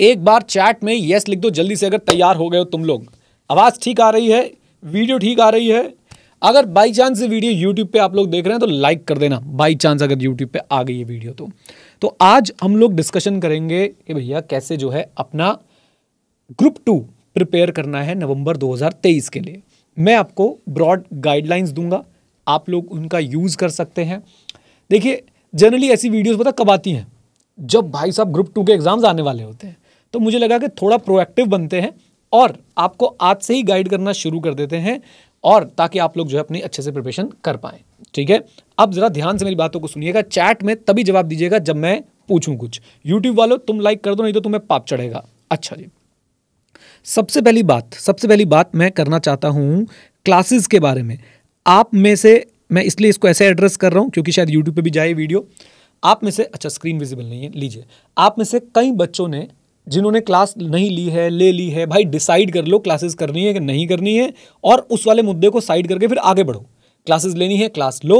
एक बार चैट में यस लिख दो जल्दी से अगर तैयार हो गए हो तुम लोग आवाज़ ठीक आ रही है वीडियो ठीक आ रही है अगर बाई चांस ये वीडियो यूट्यूब पे आप लोग देख रहे हैं तो लाइक कर देना बाई चांस अगर यूट्यूब पे आ गई है वीडियो तो तो आज हम लोग डिस्कशन करेंगे कि भैया कैसे जो है अपना ग्रुप टू प्रिपेयर करना है नवंबर 2023 के लिए मैं आपको ब्रॉड गाइडलाइंस दूंगा आप लोग उनका यूज़ कर सकते हैं देखिए जनरली ऐसी वीडियोस पता कब आती हैं जब भाई साहब ग्रुप टू के एग्ज़ाम्स आने वाले होते हैं तो मुझे लगा कि थोड़ा प्रोएक्टिव बनते हैं और आपको आज से ही गाइड करना शुरू कर देते हैं और ताकि आप लोग जो है अपनी अच्छे से प्रिपरेशन कर पाएं ठीक है अब ज़रा ध्यान से मेरी बातों को सुनिएगा चैट में तभी जवाब दीजिएगा जब मैं पूछूँ कुछ यूट्यूब वालों तुम लाइक कर दो नहीं तो तुम्हें पाप चढ़ेगा अच्छा जी सबसे पहली बात सबसे पहली बात मैं करना चाहता हूँ क्लासेस के बारे में आप में से मैं इसलिए इसको ऐसे एड्रेस कर रहा हूँ क्योंकि शायद यूट्यूब पर भी जाए वीडियो आप में से अच्छा स्क्रीन विजिबल नहीं है लीजिए आप में से कई बच्चों ने जिन्होंने क्लास नहीं ली है ले ली है भाई डिसाइड कर लो क्लासेस करनी है कि नहीं करनी है और उस वाले मुद्दे को साइड करके फिर आगे बढ़ो क्लासेस लेनी है क्लास लो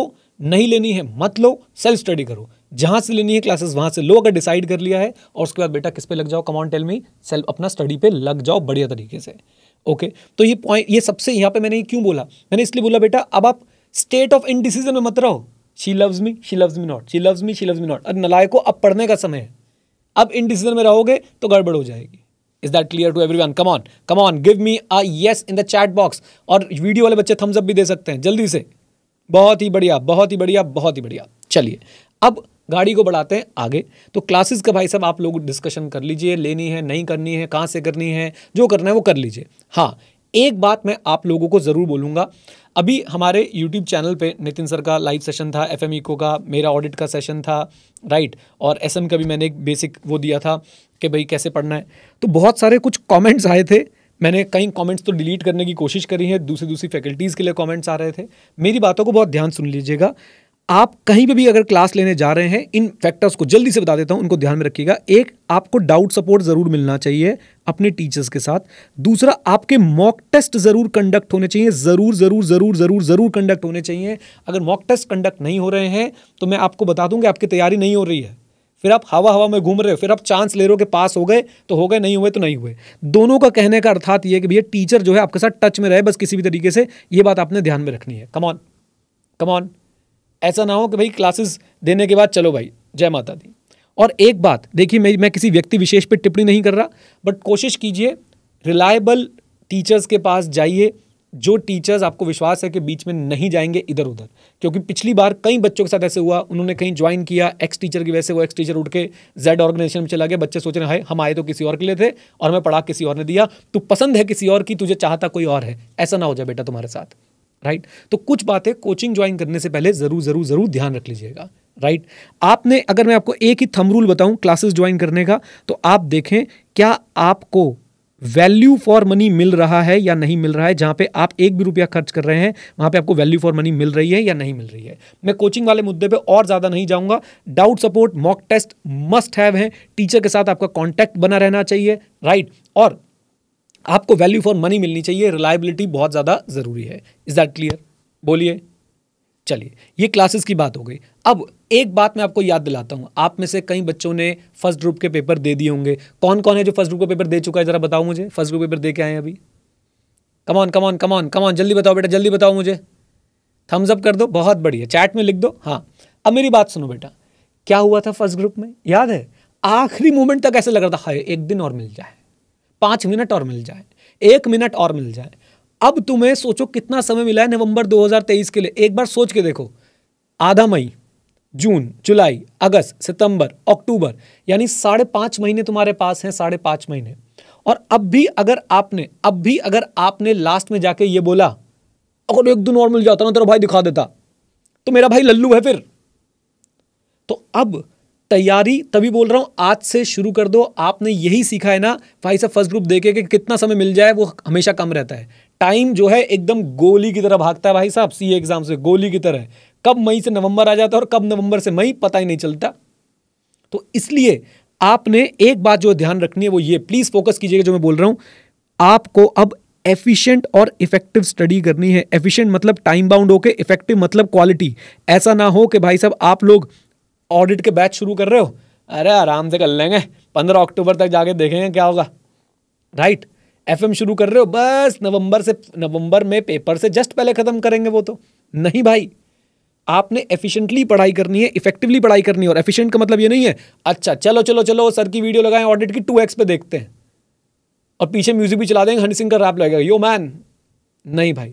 नहीं लेनी है मत लो सेल्फ स्टडी करो जहाँ से लेनी है क्लासेस वहाँ से लो अगर डिसाइड कर लिया है और उसके बाद बेटा किस पे लग जाओ कमाउंट टेल मी सेल्फ अपना स्टडी पे लग जाओ बढ़िया तरीके से ओके तो ये पॉइंट ये सबसे यहाँ पे मैंने ये क्यों बोला मैंने इसलिए बोला बेटा अब आप स्टेट ऑफ इनडिसीजन में मत रहो she loves me she loves me not she loves me she loves me not अरे नलायक को अब पढ़ने का समय है अब इनडिसीजन में रहोगे तो गड़बड़ हो जाएगी is that clear to everyone come on come on give me a yes in the chat box और वीडियो वाले बच्चे थम्सअप भी दे सकते हैं जल्दी से बहुत ही बढ़िया बहुत ही बढ़िया बहुत ही बढ़िया चलिए अब गाड़ी को बढ़ाते हैं आगे तो क्लासेस का भाई साहब आप लोग डिस्कशन कर लीजिए लेनी है नहीं करनी है कहाँ से करनी है जो करना है वो कर लीजिए हाँ एक बात मैं आप लोगों को ज़रूर बोलूंगा अभी हमारे यूट्यूब चैनल पे नितिन सर का लाइव सेशन था एफ इको का मेरा ऑडिट का सेशन था राइट और एस का भी मैंने एक बेसिक वो दिया था कि भाई कैसे पढ़ना है तो बहुत सारे कुछ कॉमेंट्स आए थे मैंने कई कमेंट्स तो डिलीट करने की कोशिश करी है दूसरी दूसरी फैकल्टीज़ के लिए कमेंट्स आ रहे थे मेरी बातों को बहुत ध्यान सुन लीजिएगा आप कहीं पे भी अगर क्लास लेने जा रहे हैं इन फैक्टर्स को जल्दी से बता देता हूँ उनको ध्यान में रखिएगा एक आपको डाउट सपोर्ट ज़रूर मिलना चाहिए अपने टीचर्स के साथ दूसरा आपके मॉक टेस्ट ज़रूर कंडक्ट होने चाहिए ज़रूर ज़रूर ज़रूर ज़रूर ज़रूर कंडक्ट होने चाहिए अगर मॉक टेस्ट कंडक्ट नहीं हो रहे हैं तो मैं आपको बता दूँ कि आपकी तैयारी नहीं हो रही है फिर आप हवा हवा में घूम रहे हो फिर आप चांस ले रहे हो कि पास हो गए तो हो गए नहीं हुए तो नहीं हुए दोनों का कहने का अर्थात ये कि भैया टीचर जो है आपके साथ टच में रहे बस किसी भी तरीके से ये बात आपने ध्यान में रखनी है कमॉन कमॉन ऐसा ना हो कि भाई क्लासेस देने के बाद चलो भाई जय माता दी और एक बात देखिए मैं मैं किसी व्यक्ति विशेष पर टिप्पणी नहीं कर रहा बट कोशिश कीजिए रिलायबल टीचर्स के पास जाइए जो टीचर्स आपको विश्वास है कि बीच में नहीं जाएंगे इधर उधर क्योंकि पिछली बार कई बच्चों के साथ ऐसे हुआ उन्होंने कहीं ज्वाइन किया एक्स टीचर की वजह से वो एक्स टीचर उठ के जेड ऑर्गेनाइजेशन में चला गया बच्चे सोच रहे हैं हम आए तो किसी और के लिए थे और मैं पढ़ा किसी और ने दिया तो पसंद है किसी और की तुझे चाहता कोई और है ऐसा ना हो जाए बेटा तुम्हारे साथ राइट तो कुछ बातें कोचिंग ज्वाइन करने से पहले ज़रूर ज़रूर ज़रूर ध्यान रख लीजिएगा राइट आपने अगर मैं आपको एक ही थम रूल बताऊं क्लासेस ज्वाइन करने का तो आप देखें क्या आपको वैल्यू फॉर मनी मिल रहा है या नहीं मिल रहा है जहां पे आप एक भी रुपया खर्च कर रहे हैं वहां पे आपको वैल्यू फॉर मनी मिल रही है या नहीं मिल रही है मैं कोचिंग वाले मुद्दे पे और ज़्यादा नहीं जाऊंगा doubt support mock test must have है टीचर के साथ आपका कॉन्टैक्ट बना रहना चाहिए राइट और आपको वैल्यू फॉर मनी मिलनी चाहिए रिलायबिलिटी बहुत ज़्यादा ज़रूरी है इज़ दैट क्लियर बोलिए चलिए ये क्लासेस की बात हो गई अब एक बात मैं आपको याद दिलाता हूँ आप में से कई बच्चों ने फर्स्ट ग्रुप के पेपर दे दिए होंगे कौन कौन है जो फर्स्ट ग्रुप का पेपर दे चुका है ज़रा बताओ मुझे फर्स्ट ग्रुप पेपर दे के आए हैं अभी कमॉन कमॉन कमॉन कमॉन जल्दी बताओ बेटा जल्दी बताओ मुझे थम्स अप कर दो बहुत बढ़िया चैट में लिख दो हाँ अब मेरी बात सुनो बेटा क्या हुआ था फर्स्ट ग्रुप में याद है आखिरी मोमेंट तक ऐसे लग रहा था हाय एक दिन और मिल जाए पाँच मिनट और मिल जाए एक मिनट और मिल जाए अब तुम्हें सोचो कितना समय मिला है नवंबर 2023 के लिए एक बार सोच के देखो आधा मई जून जुलाई अगस्त सितंबर अक्टूबर यानी साढ़े पाँच महीने तुम्हारे पास हैं साढ़े पाँच महीने और अब भी अगर आपने अब भी अगर आपने लास्ट में जाके ये बोला अगर एक दिन और मिल जाता ना तेरा भाई दिखा देता तो मेरा भाई लल्लू है फिर तो अब तैयारी तभी बोल रहा हूँ आज से शुरू कर दो आपने यही सीखा है ना भाई साहब फर्स्ट ग्रुप देखे कि कितना समय मिल जाए वो हमेशा कम रहता है टाइम जो है एकदम गोली की तरह भागता है भाई साहब सी एग्जाम से गोली की तरह कब मई से नवंबर आ जाता है और कब नवंबर से मई पता ही नहीं चलता तो इसलिए आपने एक बात जो ध्यान रखनी है वो ये प्लीज़ फोकस कीजिएगा जो मैं बोल रहा हूँ आपको अब एफिशिएंट और इफेक्टिव स्टडी करनी है एफिशिएंट मतलब टाइम बाउंड होके इफेक्टिव मतलब क्वालिटी ऐसा ना हो कि भाई साहब आप लोग ऑडिट के बैच शुरू कर रहे हो अरे आराम से कर लेंगे पंद्रह अक्टूबर तक जाके देखेंगे क्या होगा राइट एफ शुरू कर रहे हो बस नवंबर से नवंबर में पेपर से जस्ट पहले ख़त्म करेंगे वो तो नहीं भाई आपने एफिशिएंटली पढ़ाई करनी है इफेक्टिवली पढ़ाई करनी है और एफिशिएंट का मतलब ये नहीं है अच्छा चलो चलो चलो सर की वीडियो लगाएं ऑडिट की टू एक्स पे देखते हैं और पीछे म्यूजिक भी चला देंगे हनी सिंह का रैप लगेगा यो मैन नहीं भाई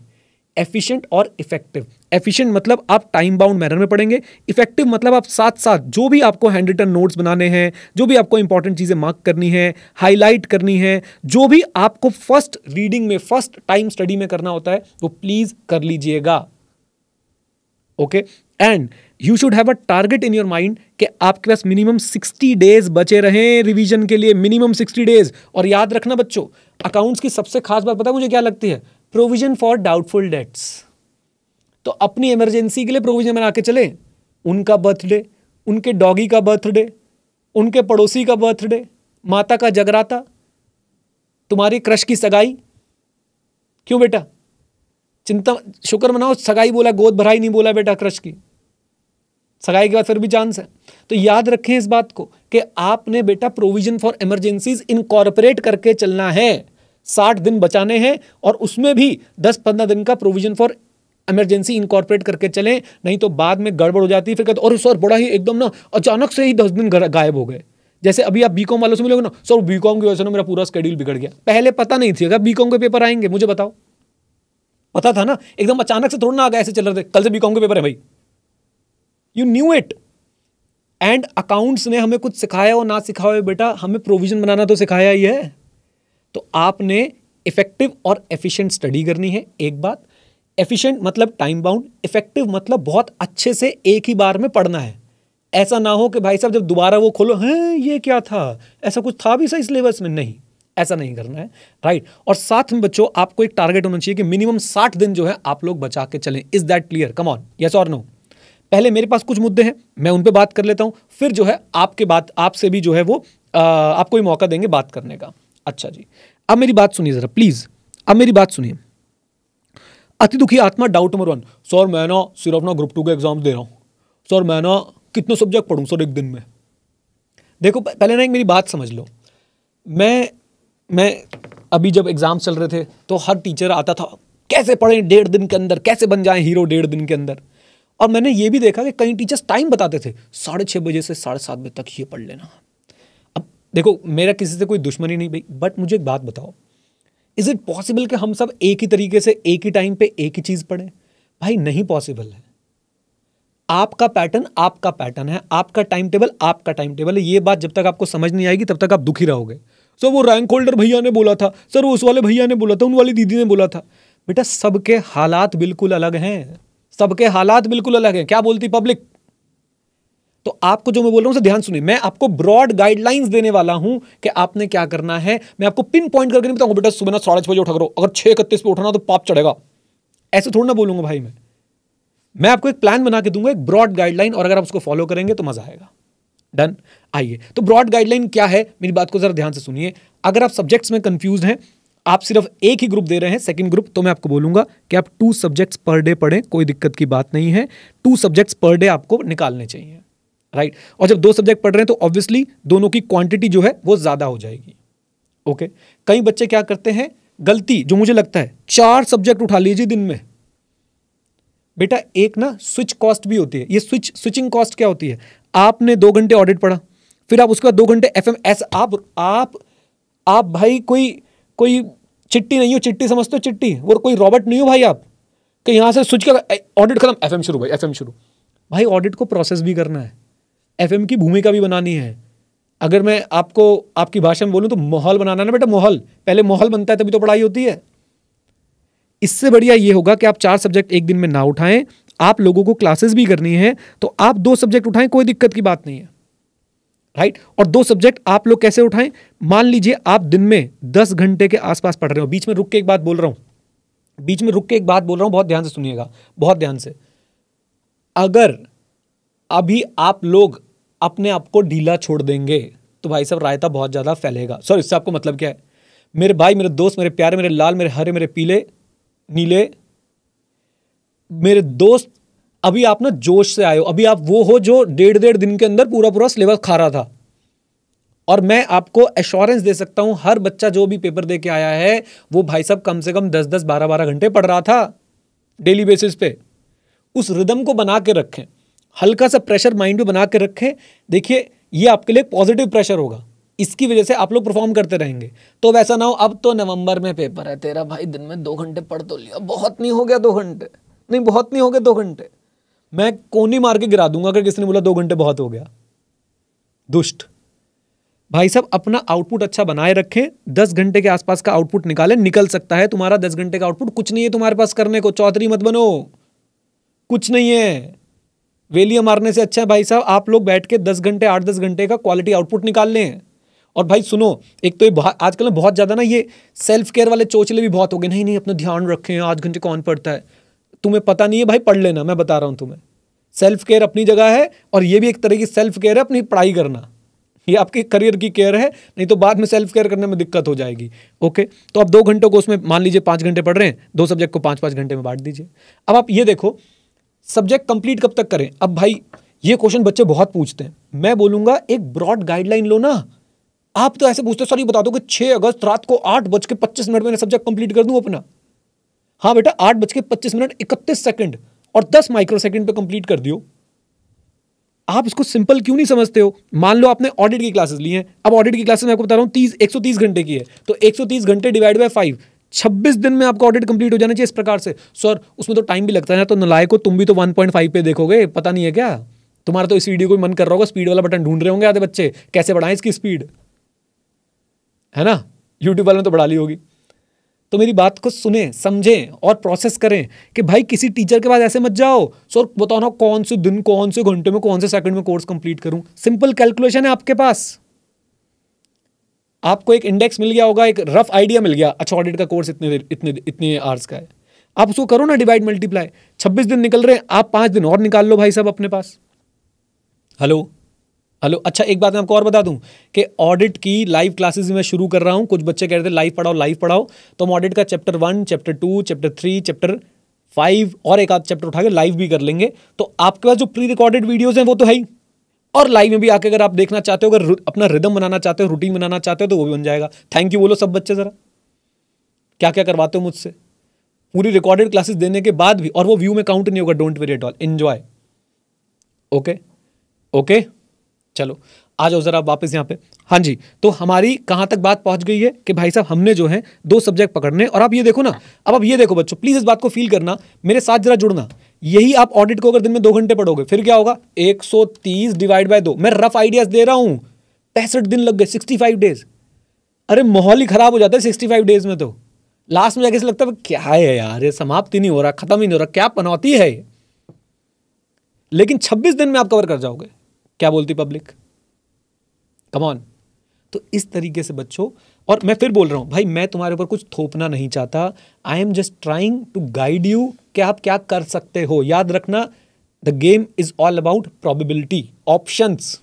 एफिशिएंट और इफेक्टिव एफिशिएंट मतलब आप टाइम बाउंड मैनर में पढ़ेंगे इफेक्टिव मतलब आप साथ साथ जो भी आपको हैंड रिटन नोट्स बनाने हैं जो भी आपको इंपॉर्टेंट चीज़ें मार्क करनी है हाईलाइट करनी है जो भी आपको फर्स्ट रीडिंग में फर्स्ट टाइम स्टडी में करना होता है वो प्लीज़ कर लीजिएगा okay and you should have a target in your mind कि आपके पास मिनिमम सिक्सटी डेज बचे रहे रिविजन के लिए मिनिमम सिक्सटी डेज और याद रखना बच्चों अकाउंट्स की सबसे खास बात पता है मुझे क्या लगती है प्रोविजन फॉर डाउटफुल डेट्स तो अपनी इमरजेंसी के लिए प्रोविजन बना के चले उनका बर्थडे उनके डॉगी का बर्थडे उनके पड़ोसी का बर्थडे माता का जगराता तुम्हारी क्रश की सगाई क्यों बेटा चिंता शुक्र मनाओ सगाई बोला गोद भराई नहीं बोला बेटा क्रश की सगाई के बाद फिर भी चांस है तो याद रखें इस बात को कि आपने बेटा प्रोविजन फॉर इमरजेंसीज इनकॉर्पोरेट करके चलना है साठ दिन बचाने हैं और उसमें भी दस पंद्रह दिन का प्रोविजन फॉर एमरजेंसी इनकॉर्पोरेट करके चलें नहीं तो बाद में गड़बड़ हो जाती है फिर कहते और सर बड़ा ही एकदम ना अचानक से ही दस दिन गायब हो गए जैसे अभी आप बीकॉम वालों से मिलोगे ना सर बीकॉम की वजह से ना मेरा पूरा स्केड्यूल बिगड़ गया पहले पता नहीं थी अगर बीकॉम के पेपर आएंगे मुझे बताओ पता था ना एकदम अचानक से थोड़ा ना आ गया ऐसे चल रहे थे कल से बीकॉम के पेपर है भाई you knew it and accounts ने हमें कुछ सिखाया हो ना सिखाया हो बेटा हमें प्रोविजन बनाना तो सिखाया ही है तो आपने इफेक्टिव और एफिशिएंट स्टडी करनी है एक बात एफिशिएंट मतलब टाइम बाउंड इफेक्टिव मतलब बहुत अच्छे से एक ही बार में पढ़ना है ऐसा ना हो कि भाई साहब जब दोबारा वो खोलो हैं ये क्या था ऐसा कुछ था भी सही सिलेबस में नहीं ऐसा नहीं करना है राइट और साथ में बच्चों आपको एक टारगेट होना चाहिए कि मिनिमम साठ दिन जो है आप लोग बचा के चलें is that clear come on yes और नो पहले मेरे पास कुछ मुद्दे हैं मैं उन पर बात कर लेता हूँ फिर जो है आपके बात आपसे भी जो है वो आ, आपको ही मौका देंगे बात करने का अच्छा जी अब मेरी बात सुनिए ज़रा प्लीज़ अब मेरी बात सुनिए अति दुखी आत्मा डाउट नंबर वन सर मैं ना सिर्फ ना ग्रुप टू के एग्जाम दे रहा हूँ सर मैं ना कितने सब्जेक्ट पढ़ूँ सर एक दिन में देखो पहले ना एक मेरी बात समझ लो मैं मैं अभी जब एग्ज़ाम चल रहे थे तो हर टीचर आता था कैसे पढ़ें डेढ़ दिन के अंदर कैसे बन जाए हीरो डेढ़ दिन के अंदर और मैंने ये भी देखा कि कई टीचर्स टाइम बताते थे साढ़े छः बजे से साढ़े सात बजे तक ये पढ़ लेना देखो मेरा किसी से कोई दुश्मनी नहीं भाई बट मुझे एक बात बताओ इज़ इट पॉसिबल कि हम सब एक ही तरीके से एक ही टाइम पे एक ही चीज़ पढ़ें भाई नहीं पॉसिबल है आपका पैटर्न आपका पैटर्न है आपका टाइम टेबल आपका टाइम टेबल है ये बात जब तक आपको समझ नहीं आएगी तब तक आप दुखी रहोगे सर वो रैंक होल्डर भैया ने बोला था सर वो उस वाले भैया ने बोला था उन वाली दीदी ने बोला था बेटा सबके हालात बिल्कुल अलग हैं सबके हालात बिल्कुल अलग हैं क्या बोलती पब्लिक तो आपको जो मैं बोल रहा हूँ ध्यान सुनिए मैं आपको ब्रॉड गाइडलाइंस देने वाला हूं कि आपने क्या करना है मैं आपको पिन पॉइंट करके नहीं बताऊंगा बेटा सुबह साढ़े छह बजे उठा करो अगर छह इकतीस पे उठाना तो पाप चढ़ेगा ऐसे थोड़ा ना बोलूंगा भाई मैं मैं आपको एक प्लान बना के दूंगा एक ब्रॉड गाइडलाइन और अगर आप उसको फॉलो करेंगे तो मजा आएगा डन आइए तो ब्रॉड गाइडलाइन क्या है मेरी बात को जरा ध्यान से सुनिए अगर आप सब्जेक्ट्स में कंफ्यूज हैं आप सिर्फ एक ही ग्रुप दे रहे हैं सेकंड ग्रुप तो मैं आपको बोलूंगा कि आप टू सब्जेक्ट्स पर डे पढ़ें कोई दिक्कत की बात नहीं है टू सब्जेक्ट्स पर डे आपको निकालने चाहिए राइट right? और जब दो सब्जेक्ट पढ़ रहे हैं तो ऑब्वियसली दोनों की क्वांटिटी जो है वो ज़्यादा हो जाएगी ओके okay? कई बच्चे क्या करते हैं गलती जो मुझे लगता है चार सब्जेक्ट उठा लीजिए दिन में बेटा एक ना स्विच कॉस्ट भी होती है ये स्विच स्विचिंग कॉस्ट क्या होती है आपने दो घंटे ऑडिट पढ़ा फिर आप उसके बाद दो घंटे एफ एम आप आप आप भाई कोई कोई चिट्टी नहीं हो चिट्टी समझते हो चिट्टी वो कोई रॉबर्ट नहीं हो भाई आप कि यहाँ से स्विच कर ऑडिट खत्म एफ शुरू भाई एफ शुरू भाई ऑडिट को प्रोसेस भी करना है एफ की भूमिका भी बनानी है अगर मैं आपको आपकी भाषा में बोलूँ तो माहौल बनाना ना बेटा माहौल पहले माहौल बनता है तभी तो पढ़ाई होती है इससे बढ़िया ये होगा कि आप चार सब्जेक्ट एक दिन में ना उठाएं आप लोगों को क्लासेस भी करनी है तो आप दो सब्जेक्ट उठाएं कोई दिक्कत की बात नहीं है राइट और दो सब्जेक्ट आप लोग कैसे उठाएं मान लीजिए आप दिन में दस घंटे के आसपास पढ़ रहे हो बीच में रुक के एक बात बोल रहा हूं बीच में रुक के एक बात बोल रहा हूं बहुत ध्यान से सुनिएगा बहुत ध्यान से अगर अभी आप लोग अपने आप को ढीला छोड़ देंगे तो भाई साहब रायता बहुत ज़्यादा फैलेगा सॉरी इससे आपको मतलब क्या है मेरे भाई मेरे दोस्त मेरे प्यारे मेरे लाल मेरे हरे मेरे पीले नीले मेरे दोस्त अभी आप ना जोश से आए हो अभी आप वो हो जो डेढ़ डेढ़ दिन के अंदर पूरा पूरा सिलेबस खा रहा था और मैं आपको एश्योरेंस दे सकता हूँ हर बच्चा जो भी पेपर दे के आया है वो भाई साहब कम से कम दस दस बारह बारह घंटे पढ़ रहा था डेली बेसिस पे उस रिदम को बना के रखें हल्का सा प्रेशर माइंड में बना के रखें देखिए ये आपके लिए पॉजिटिव प्रेशर होगा इसकी वजह से आप लोग परफॉर्म करते रहेंगे तो वैसा ना हो अब तो नवंबर में पेपर है तेरा भाई दिन में दो घंटे पढ़ तो लिया बहुत नहीं हो गया दो घंटे नहीं बहुत नहीं हो गया दो घंटे मैं कोनी मार के गिरा दूंगा अगर किसी ने बोला दो घंटे बहुत हो गया दुष्ट भाई साहब अपना आउटपुट अच्छा बनाए रखें दस घंटे के आसपास का आउटपुट निकालें निकल सकता है तुम्हारा दस घंटे का आउटपुट कुछ नहीं है तुम्हारे पास करने को चौधरी मत बनो कुछ नहीं है वेलिया मारने से अच्छा है भाई साहब आप लोग बैठ के दस घंटे आठ दस घंटे का क्वालिटी आउटपुट निकाल लें और भाई सुनो एक तो ये आजकल में बहुत ज़्यादा ना ये सेल्फ केयर वाले चोचले भी बहुत हो गए नहीं नहीं अपना ध्यान रखें आठ घंटे कौन पढ़ता है तुम्हें पता नहीं है भाई पढ़ लेना मैं बता रहा हूँ तुम्हें सेल्फ केयर अपनी जगह है और ये भी एक तरह की सेल्फ केयर है अपनी पढ़ाई करना ये आपके करियर की केयर है नहीं तो बाद में सेल्फ केयर करने में दिक्कत हो जाएगी ओके तो आप दो घंटों को उसमें मान लीजिए पाँच घंटे पढ़ रहे हैं दो सब्जेक्ट को पाँच पाँच घंटे में बांट दीजिए अब आप ये देखो सब्जेक्ट कंप्लीट कब तक करें अब भाई ये क्वेश्चन बच्चे बहुत पूछते हैं मैं बोलूंगा एक ब्रॉड गाइडलाइन लो ना आप तो ऐसे पूछते हो सॉरी बता दो कि अगस्त रात को आठ बज के पच्चीस मिनट में सब्जेक्ट कंप्लीट कर दूं अपना हाँ बेटा आठ बज के पच्चीस मिनट इकतीस सेकंड और दस माइक्रो सेकंड पे कंप्लीट कर दियो आप इसको सिंपल क्यों नहीं समझते हो मान लो आपने ऑडिट की क्लासेस ली हैं अब ऑडिट की क्लासेस मैं आपको बता रहा हूं तीस एक घंटे की है तो एक घंटे डिवाइड बाय फाइव 26 दिन में आपका ऑडिट कंप्लीट हो जाना चाहिए इस प्रकार से सर उसमें तो टाइम भी लगता है ना तो नलायक को तुम भी तो 1.5 पे देखोगे पता नहीं है क्या तुम्हारा तो इस वीडियो को मन कर रहा होगा स्पीड वाला बटन ढूंढ रहे होंगे आधे बच्चे कैसे बढ़ाएं इसकी स्पीड है ना यूट्यूब वाले ने तो बढ़ा ली होगी तो मेरी बात को सुने समझें और प्रोसेस करें कि भाई किसी टीचर के पास ऐसे मत जाओ सर बताओ ना कौन से दिन कौन से घंटे में कौन से सेकंड में कोर्स कंप्लीट करूं सिंपल कैलकुलेशन है आपके पास आपको एक इंडेक्स मिल गया होगा एक रफ आइडिया मिल गया अच्छा ऑडिट का कोर्स इतने इतने इतने आवर्स का है आप उसको करो ना डिवाइड मल्टीप्लाई छब्बीस दिन निकल रहे हैं आप पाँच दिन और निकाल लो भाई साहब अपने पास हेलो हेलो अच्छा एक बात मैं आपको और बता दूं कि ऑडिट की लाइव क्लासेस मैं शुरू कर रहा हूं कुछ बच्चे कह रहे थे लाइव पढ़ाओ लाइव पढ़ाओ तो हम ऑडिट का chapter one chapter two chapter three chapter five और एक आध चैप्टर उठा के लाइव भी कर लेंगे तो आपके पास जो प्री रिकॉर्डेड वीडियोज़ हैं वो तो है ही और लाइव में भी आके अगर आप देखना चाहते हो अगर अपना रिदम बनाना चाहते हो रूटीन बनाना चाहते हो तो वो भी बन जाएगा थैंक यू बोलो सब बच्चे ज़रा क्या क्या करवाते हो मुझसे पूरी रिकॉर्डेड क्लासेस देने के बाद भी और वो व्यू में काउंट नहीं होगा don't worry at all enjoy okay okay चलो आ जाओ ज़रा वापस यहाँ पे हाँ जी तो हमारी कहाँ तक बात पहुँच गई है कि भाई साहब हमने जो है दो सब्जेक्ट पकड़ने और आप ये देखो ना अब आप ये देखो बच्चों प्लीज़ इस बात को फील करना मेरे साथ ज़रा जुड़ना यही आप ऑडिट को अगर दिन में दो घंटे पढ़ोगे फिर क्या होगा एक डिवाइड बाय दो मैं रफ आइडियाज दे रहा हूँ पैंसठ दिन लग गए सिक्सटी डेज अरे माहौल ही खराब हो जाता है सिक्सटी डेज में तो लास्ट में जाके लगता है क्या है यार ये समाप्त ही नहीं हो रहा खत्म ही नहीं हो रहा क्या पनौती है लेकिन 26 दिन में आप कवर कर जाओगे क्या बोलती पब्लिक कमॉन तो इस तरीके से बच्चों और मैं फिर बोल रहा हूँ भाई मैं तुम्हारे ऊपर कुछ थोपना नहीं चाहता I am just trying to guide you कि आप क्या कर सकते हो याद रखना the game is all about probability options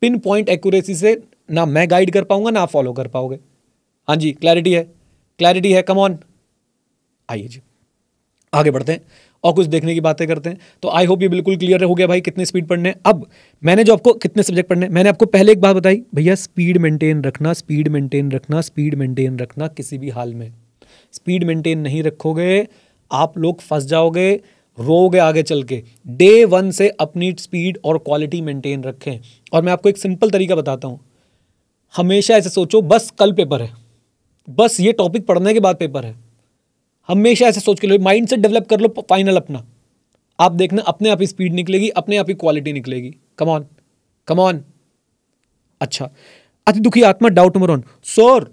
pin point accuracy से ना मैं गाइड कर पाऊंगा ना आप फॉलो कर पाओगे हाँ जी क्लैरिटी है क्लैरिटी है कमॉन आइए जी आगे बढ़ते हैं और कुछ देखने की बातें करते हैं तो आई होप ये बिल्कुल क्लियर हो गया भाई कितने स्पीड पढ़ने अब मैंने जो आपको कितने सब्जेक्ट पढ़ने मैंने आपको पहले एक बात बताई भैया स्पीड मेंटेन रखना स्पीड मेंटेन रखना स्पीड मेंटेन रखना किसी भी हाल में स्पीड मेंटेन नहीं रखोगे आप लोग फंस जाओगे रोगे आगे चल के डे वन से अपनी स्पीड और क्वालिटी मेंटेन रखें और मैं आपको एक सिंपल तरीका बताता हूँ हमेशा ऐसे सोचो बस कल पेपर है बस ये टॉपिक पढ़ने के बाद पेपर है हमेशा ऐसे सोच के लो माइंड सेट डेवलप कर लो फाइनल अपना आप देखना अपने आप ही स्पीड निकलेगी अपने आप ही क्वालिटी निकलेगी कमॉन कमॉन अच्छा अति दुखी आत्मा doubt number one sir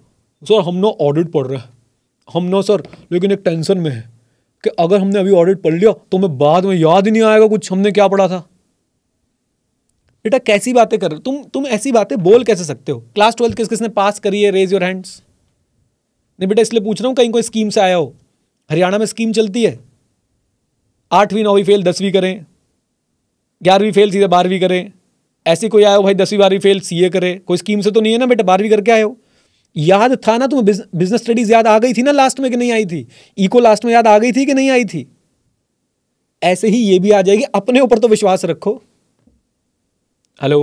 sir हम ना ऑडिट पढ़ रहे हैं हम ना सर लेकिन एक टेंशन में है कि अगर हमने अभी ऑडिट पढ़ लिया तो हमें बाद में याद ही नहीं आएगा कुछ हमने क्या पढ़ा था बेटा कैसी बातें कर रहे हो तुम तुम ऐसी बातें बोल कैसे सकते हो क्लास ट्वेल्थ किस किसने पास करी है रेज योर हैंड्स नहीं बेटा इसलिए पूछ रहा हूँ कहीं कोई स्कीम से आया हो हरियाणा में स्कीम चलती है आठवीं नौवीं फेल दसवीं करें ग्यारहवीं फेल सीधे बारहवीं करें ऐसे कोई आया हो भाई दसवीं बारहवीं फेल सीए करे कोई स्कीम से तो नहीं है ना बेटा बारहवीं करके आए हो याद था ना तुम्हें बिजनेस स्टडीज याद आ गई थी ना लास्ट में कि नहीं आई थी इको लास्ट में याद आ गई थी कि नहीं आई थी ऐसे ही ये भी आ जाएगी अपने ऊपर तो विश्वास रखो हेलो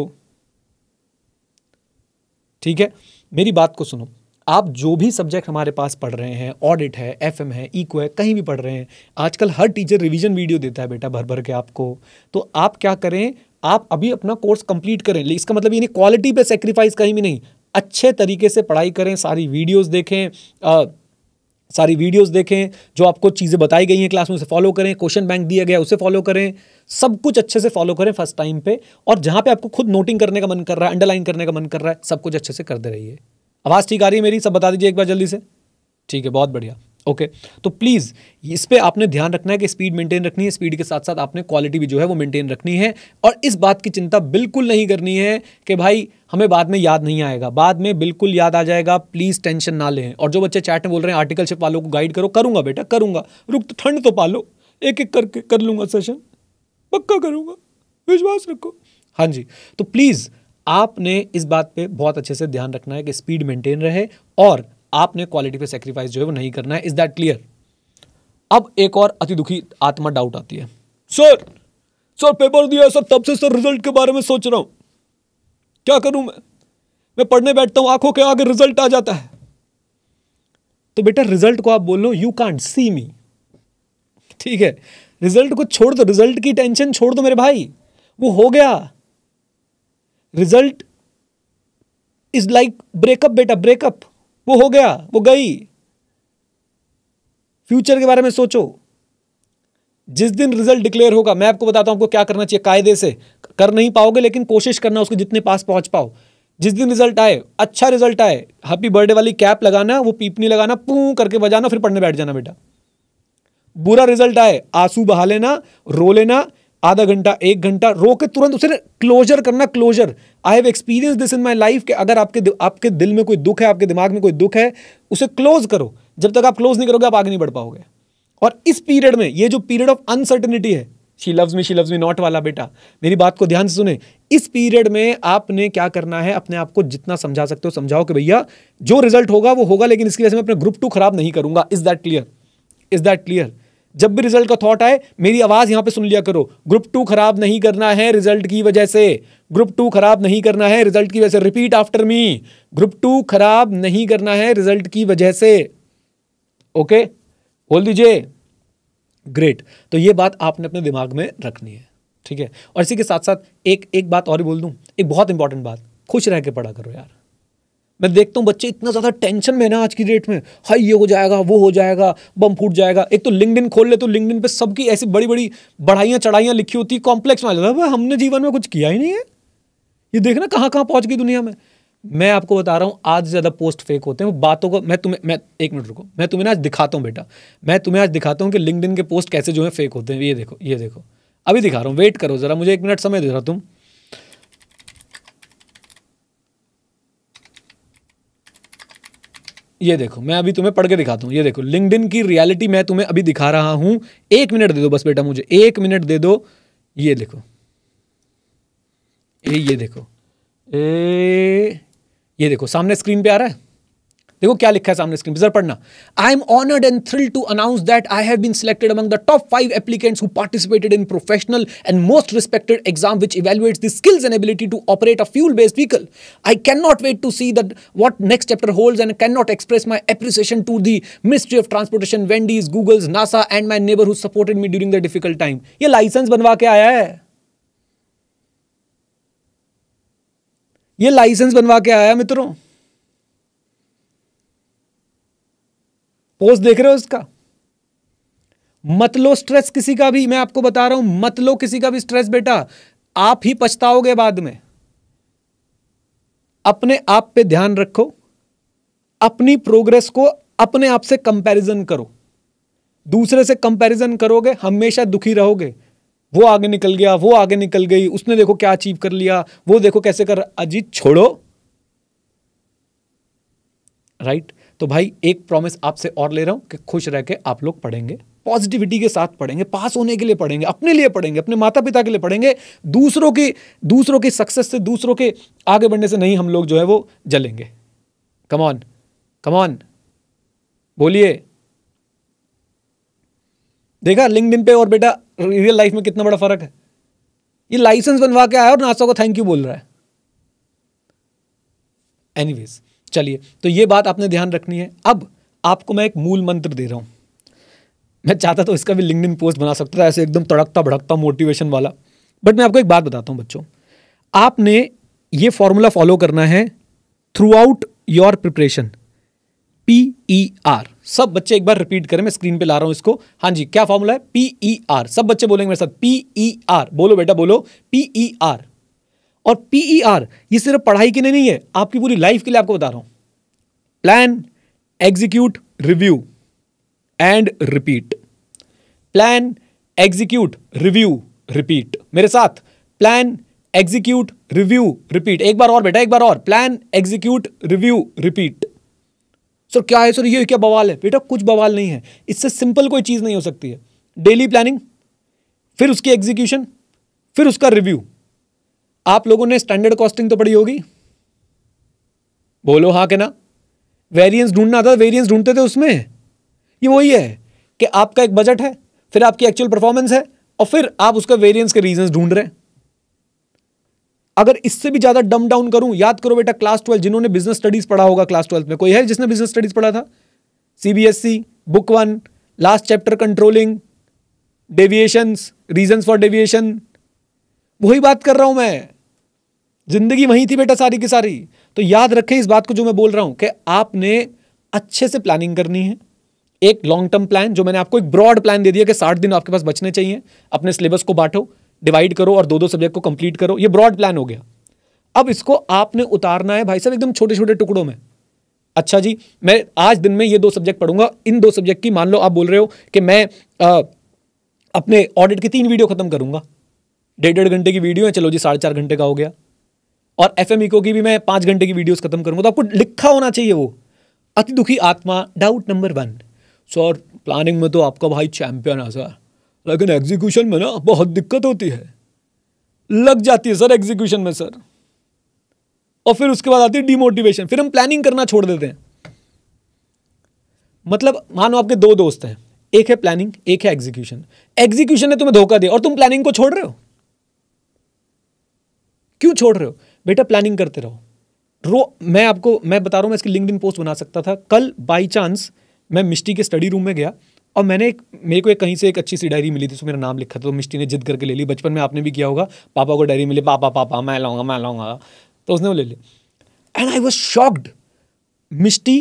ठीक है मेरी बात को सुनो आप जो भी सब्जेक्ट हमारे पास पढ़ रहे हैं ऑडिट है एफ है इको e है कहीं भी पढ़ रहे हैं आजकल हर टीचर रिविजन वीडियो देता है बेटा भर भर के आपको तो आप क्या करें आप अभी अपना कोर्स कंप्लीट करें इसका मतलब ये नहीं क्वालिटी पे सेक्रीफाइस कहीं भी नहीं अच्छे तरीके से पढ़ाई करें सारी वीडियोस देखें आ, सारी वीडियोस देखें जो आपको चीज़ें बताई गई हैं क्लास में उसे फॉलो करें क्वेश्चन बैंक दिया गया उसे फॉलो करें सब कुछ अच्छे से फॉलो करें फर्स्ट टाइम पे और जहाँ पे आपको खुद नोटिंग करने का मन कर रहा है अंडरलाइन करने का मन कर रहा है सब कुछ अच्छे से करते रहिए आवाज़ ठीक आ रही है मेरी सब बता दीजिए एक बार जल्दी से ठीक है बहुत बढ़िया ओके तो प्लीज़ इस पर आपने ध्यान रखना है कि स्पीड मेंटेन रखनी है स्पीड के साथ साथ आपने क्वालिटी भी जो है वो मेंटेन रखनी है और इस बात की चिंता बिल्कुल नहीं करनी है कि भाई हमें बाद में याद नहीं आएगा बाद में बिल्कुल याद आ जाएगा प्लीज़ टेंशन ना लें और जो बच्चे चैट में बोल रहे हैं आर्टिकल शिप वालों को गाइड करो करूँगा बेटा करूँगा रुक तो ठंड तो पालो एक एक करके कर लूँगा सेशन पक्का करूँगा विश्वास रखो हाँ जी तो प्लीज़ आपने इस बात पे बहुत अच्छे से ध्यान रखना है कि स्पीड मेंटेन रहे और आपने क्वालिटी पे सेक्रीफाइस जो है वो नहीं करना है इज दैट क्लियर अब एक और अति दुखी आत्मा डाउट आती है सर सर पेपर दिया सर तब से सर रिजल्ट के बारे में सोच रहा हूं क्या करूं मैं मैं पढ़ने बैठता हूं आंखों के आगे रिजल्ट आ जाता है तो बेटा रिजल्ट को आप बोल लो यू कांट सी मी ठीक है रिजल्ट को छोड़ दो रिजल्ट की टेंशन छोड़ दो मेरे भाई वो हो गया रिजल्ट इज लाइक ब्रेकअप बेटा ब्रेकअप वो हो गया वो गई फ्यूचर के बारे में सोचो जिस दिन रिजल्ट डिक्लेयर होगा मैं आपको बताता हूं आपको क्या करना चाहिए कायदे से कर नहीं पाओगे लेकिन कोशिश करना उसके जितने पास पहुंच पाओ जिस दिन रिजल्ट आए अच्छा रिजल्ट आए हैप्पी बर्थडे वाली कैप लगाना वो पीपनी लगाना पू करके बजाना फिर पढ़ने बैठ जाना बेटा बुरा रिजल्ट आए आंसू बहा लेना रो लेना आधा घंटा एक घंटा रो के तुरंत उसे क्लोजर करना closure I have experience this in my life कि अगर आपके आपके दिल में कोई दुख है आपके दिमाग में कोई दुख है उसे क्लोज करो जब तक आप क्लोज नहीं करोगे आप आगे नहीं बढ़ पाओगे और इस पीरियड में ये जो पीरियड ऑफ अनसर्टनिटी है she loves me she loves me not वाला बेटा मेरी बात को ध्यान से सुने इस पीरियड में आपने क्या करना है अपने आप को जितना समझा सकते हो समझाओ कि भैया जो रिजल्ट होगा वो होगा लेकिन इसकी वजह से मैं अपने ग्रुप टू खराब नहीं करूंगा is that clear is that clear जब भी रिजल्ट का थॉट आए मेरी आवाज़ यहां पे सुन लिया करो ग्रुप टू खराब नहीं करना है रिजल्ट की वजह से ग्रुप टू खराब नहीं करना है रिजल्ट की वजह से repeat after me group two खराब नहीं करना है रिजल्ट की वजह से ओके बोल दीजिए ग्रेट तो ये बात आपने अपने दिमाग में रखनी है ठीक है और इसी के साथ साथ एक एक बात और ही बोल दूं एक बहुत इंपॉर्टेंट बात खुश रह के पढ़ा करो यार मैं देखता हूँ बच्चे इतना ज़्यादा टेंशन में ना आज की डेट में हाई ये हो जाएगा वो हो जाएगा बम फूट जाएगा एक तो लिंकड खोल ले तो लिंकड पे सबकी ऐसी बड़ी बड़ी बढ़ाइयाँ चढ़ाइयाँ लिखी होती है कॉम्प्लेक्स में आ जाता है हमने जीवन में कुछ किया ही नहीं है ये देखना कहाँ कहाँ पहुँच गई दुनिया में मैं आपको बता रहा हूँ आज ज़्यादा पोस्ट फेक होते हैं बातों को मैं तुम्हें मैं एक मिनट रुको मैं तुम्हें ना आज दिखाता हूँ बेटा मैं तुम्हें आज दिखाता हूँ कि लिंकड के पोस्ट कैसे जो है फेक होते हैं ये देखो ये देखो अभी दिखा रहा हूँ वेट करो ज़रा मुझे एक मिनट समय दे रहा तुम ये देखो मैं अभी तुम्हें पढ़ के दिखाता हूँ ये देखो लिंकड की रियलिटी मैं तुम्हें अभी दिखा रहा हूँ एक मिनट दे दो बस बेटा मुझे एक मिनट दे दो ये देखो ए ये देखो ए ये देखो सामने स्क्रीन पे आ रहा है देखो क्या लिखा है सामने स्क्रीन पर पढ़ना I am honoured and thrill to announce that I have been selected among the top five applicants who participated in professional and most respected exam which evaluates the skills and ability to operate a fuel based vehicle I can not wait to see that what next chapter hold and can not express my appreciation to the ministry of transportation Wendy's Google's NASA and my neighbour who supported me during the difficult time ये licence बनवा के आया है ये licence बनवा के आया मित्रों पोस्ट देख रहे हो इसका मत लो स्ट्रेस किसी का भी मैं आपको बता रहा हूं मत लो किसी का भी स्ट्रेस बेटा आप ही पछताओगे बाद में अपने आप पे ध्यान रखो अपनी प्रोग्रेस को अपने आप से कंपैरिजन करो दूसरे से कंपैरिजन करोगे हमेशा दुखी रहोगे वो आगे निकल गया वो आगे निकल गई उसने देखो क्या अचीव कर लिया वो देखो कैसे कर अजीत छोड़ो राइट right? तो भाई एक प्रॉमिस आपसे और ले रहा हूँ कि खुश रह के आप लोग पढ़ेंगे पॉजिटिविटी के साथ पढ़ेंगे पास होने के लिए पढ़ेंगे अपने लिए पढ़ेंगे अपने माता पिता के लिए पढ़ेंगे दूसरों की दूसरों की सक्सेस से दूसरों के आगे बढ़ने से नहीं हम लोग जो है वो जलेंगे कमॉन कमॉन बोलिए देखा लिंकडिन पे और बेटा रियल लाइफ में कितना बड़ा फर्क है ये लाइसेंस बनवा के आया और नासा को थैंक यू बोल रहा है एनीवेज चलिए तो ये बात आपने ध्यान रखनी है अब आपको मैं एक मूल मंत्र दे रहा हूँ मैं चाहता तो इसका भी लिंकड पोस्ट बना सकता था ऐसे एकदम तड़कता भड़कता मोटिवेशन वाला बट मैं आपको एक बात बताता हूँ बच्चों आपने ये फॉर्मूला फॉलो करना है throughout your preparation P E R सब बच्चे एक बार रिपीट करें मैं स्क्रीन पे ला रहा हूँ इसको हाँ जी क्या फॉर्मूला है पी ई आर सब बच्चे बोलेंगे मेरे साथ पी ई आर बोलो बेटा बोलो पी ई आर और आर e ये सिर्फ पढ़ाई के लिए नहीं है आपकी पूरी लाइफ के लिए आपको बता रहा हूं plan execute review and repeat plan execute review repeat मेरे साथ प्लान एग्जीक्यूट रिव्यू रिपीट एक बार और बेटा एक बार और plan execute review repeat sir क्या है सर ये क्या बवाल है बेटा कुछ बवाल नहीं है इससे सिंपल कोई चीज़ नहीं हो सकती है डेली प्लानिंग फिर उसकी एग्जीक्यूशन फिर उसका रिव्यू आप लोगों ने स्टैंडर्ड कॉस्टिंग तो पढ़ी होगी बोलो हाँ के ना वेरिएंस ढूंढना था वेरिएंस ढूंढते थे उसमें ये वही है कि आपका एक बजट है फिर आपकी एक्चुअल परफॉर्मेंस है और फिर आप उसका वेरिएंस के रीजंस ढूंढ रहे हैं अगर इससे भी ज़्यादा डम डाउन करूं याद करो बेटा क्लास ट्वेल्थ जिन्होंने बिजनेस स्टडीज़ पढ़ा होगा क्लास ट्वेल्थ में कोई है जिसने बिजनेस स्टडीज़ पढ़ा था CBSE book one last chapter controlling deviations reason for deviation वही बात कर रहा हूं मैं जिंदगी वहीं थी बेटा सारी की सारी तो याद रखें इस बात को जो मैं बोल रहा हूं कि आपने अच्छे से प्लानिंग करनी है एक लॉन्ग टर्म प्लान जो मैंने आपको एक ब्रॉड प्लान दे दिया कि साठ दिन आपके पास बचने चाहिए अपने सिलेबस को बांटो डिवाइड करो और दो दो सब्जेक्ट को कंप्लीट करो ये ब्रॉड प्लान हो गया अब इसको आपने उतारना है भाई साहब एकदम छोटे छोटे टुकड़ों में अच्छा जी मैं आज दिन में ये दो सब्जेक्ट पढ़ूंगा इन दो सब्जेक्ट की मान लो आप बोल रहे हो कि मैं आ, अपने ऑडिट की तीन वीडियो खत्म करूंगा डेढ़ डेढ़ घंटे की वीडियो है चलो जी साढ़े चार घंटे का हो गया और एफ एम इको की भी मैं पाँच घंटे की वीडियोस खत्म करूँगा तो आपको लिखा होना चाहिए वो अति दुखी आत्मा डाउट नंबर वन सो और प्लानिंग में तो आपका भाई चैंपियन है सर लेकिन एग्जीक्यूशन में ना बहुत दिक्कत होती है लग जाती है सर एग्जीक्यूशन में सर और फिर उसके बाद आती है डिमोटिवेशन फिर हम प्लानिंग करना छोड़ देते हैं मतलब मानो आपके दो दोस्त हैं एक है प्लानिंग एक है एग्जीक्यूशन एग्जीक्यूशन ने तुम्हें धोखा दिया और तुम प्लानिंग को छोड़ रहे हो क्यों छोड़ रहे हो बेटा प्लानिंग करते रहो रो मैं आपको मैं बता रहा हूँ मैं इसकी लिंकड पोस्ट बना सकता था कल बाई चांस मैं मिस्टी के स्टडी रूम में गया और मैंने एक मेरे को एक कहीं से एक अच्छी सी डायरी मिली थी उसमें मेरा नाम लिखा था तो मिस्टी ने जिद करके ले ली बचपन में आपने भी किया होगा पापा को डायरी मिली पापा पापा मैं लाऊंगा मैं लाऊंगा तो उसने वो ले ली and I was shocked Misty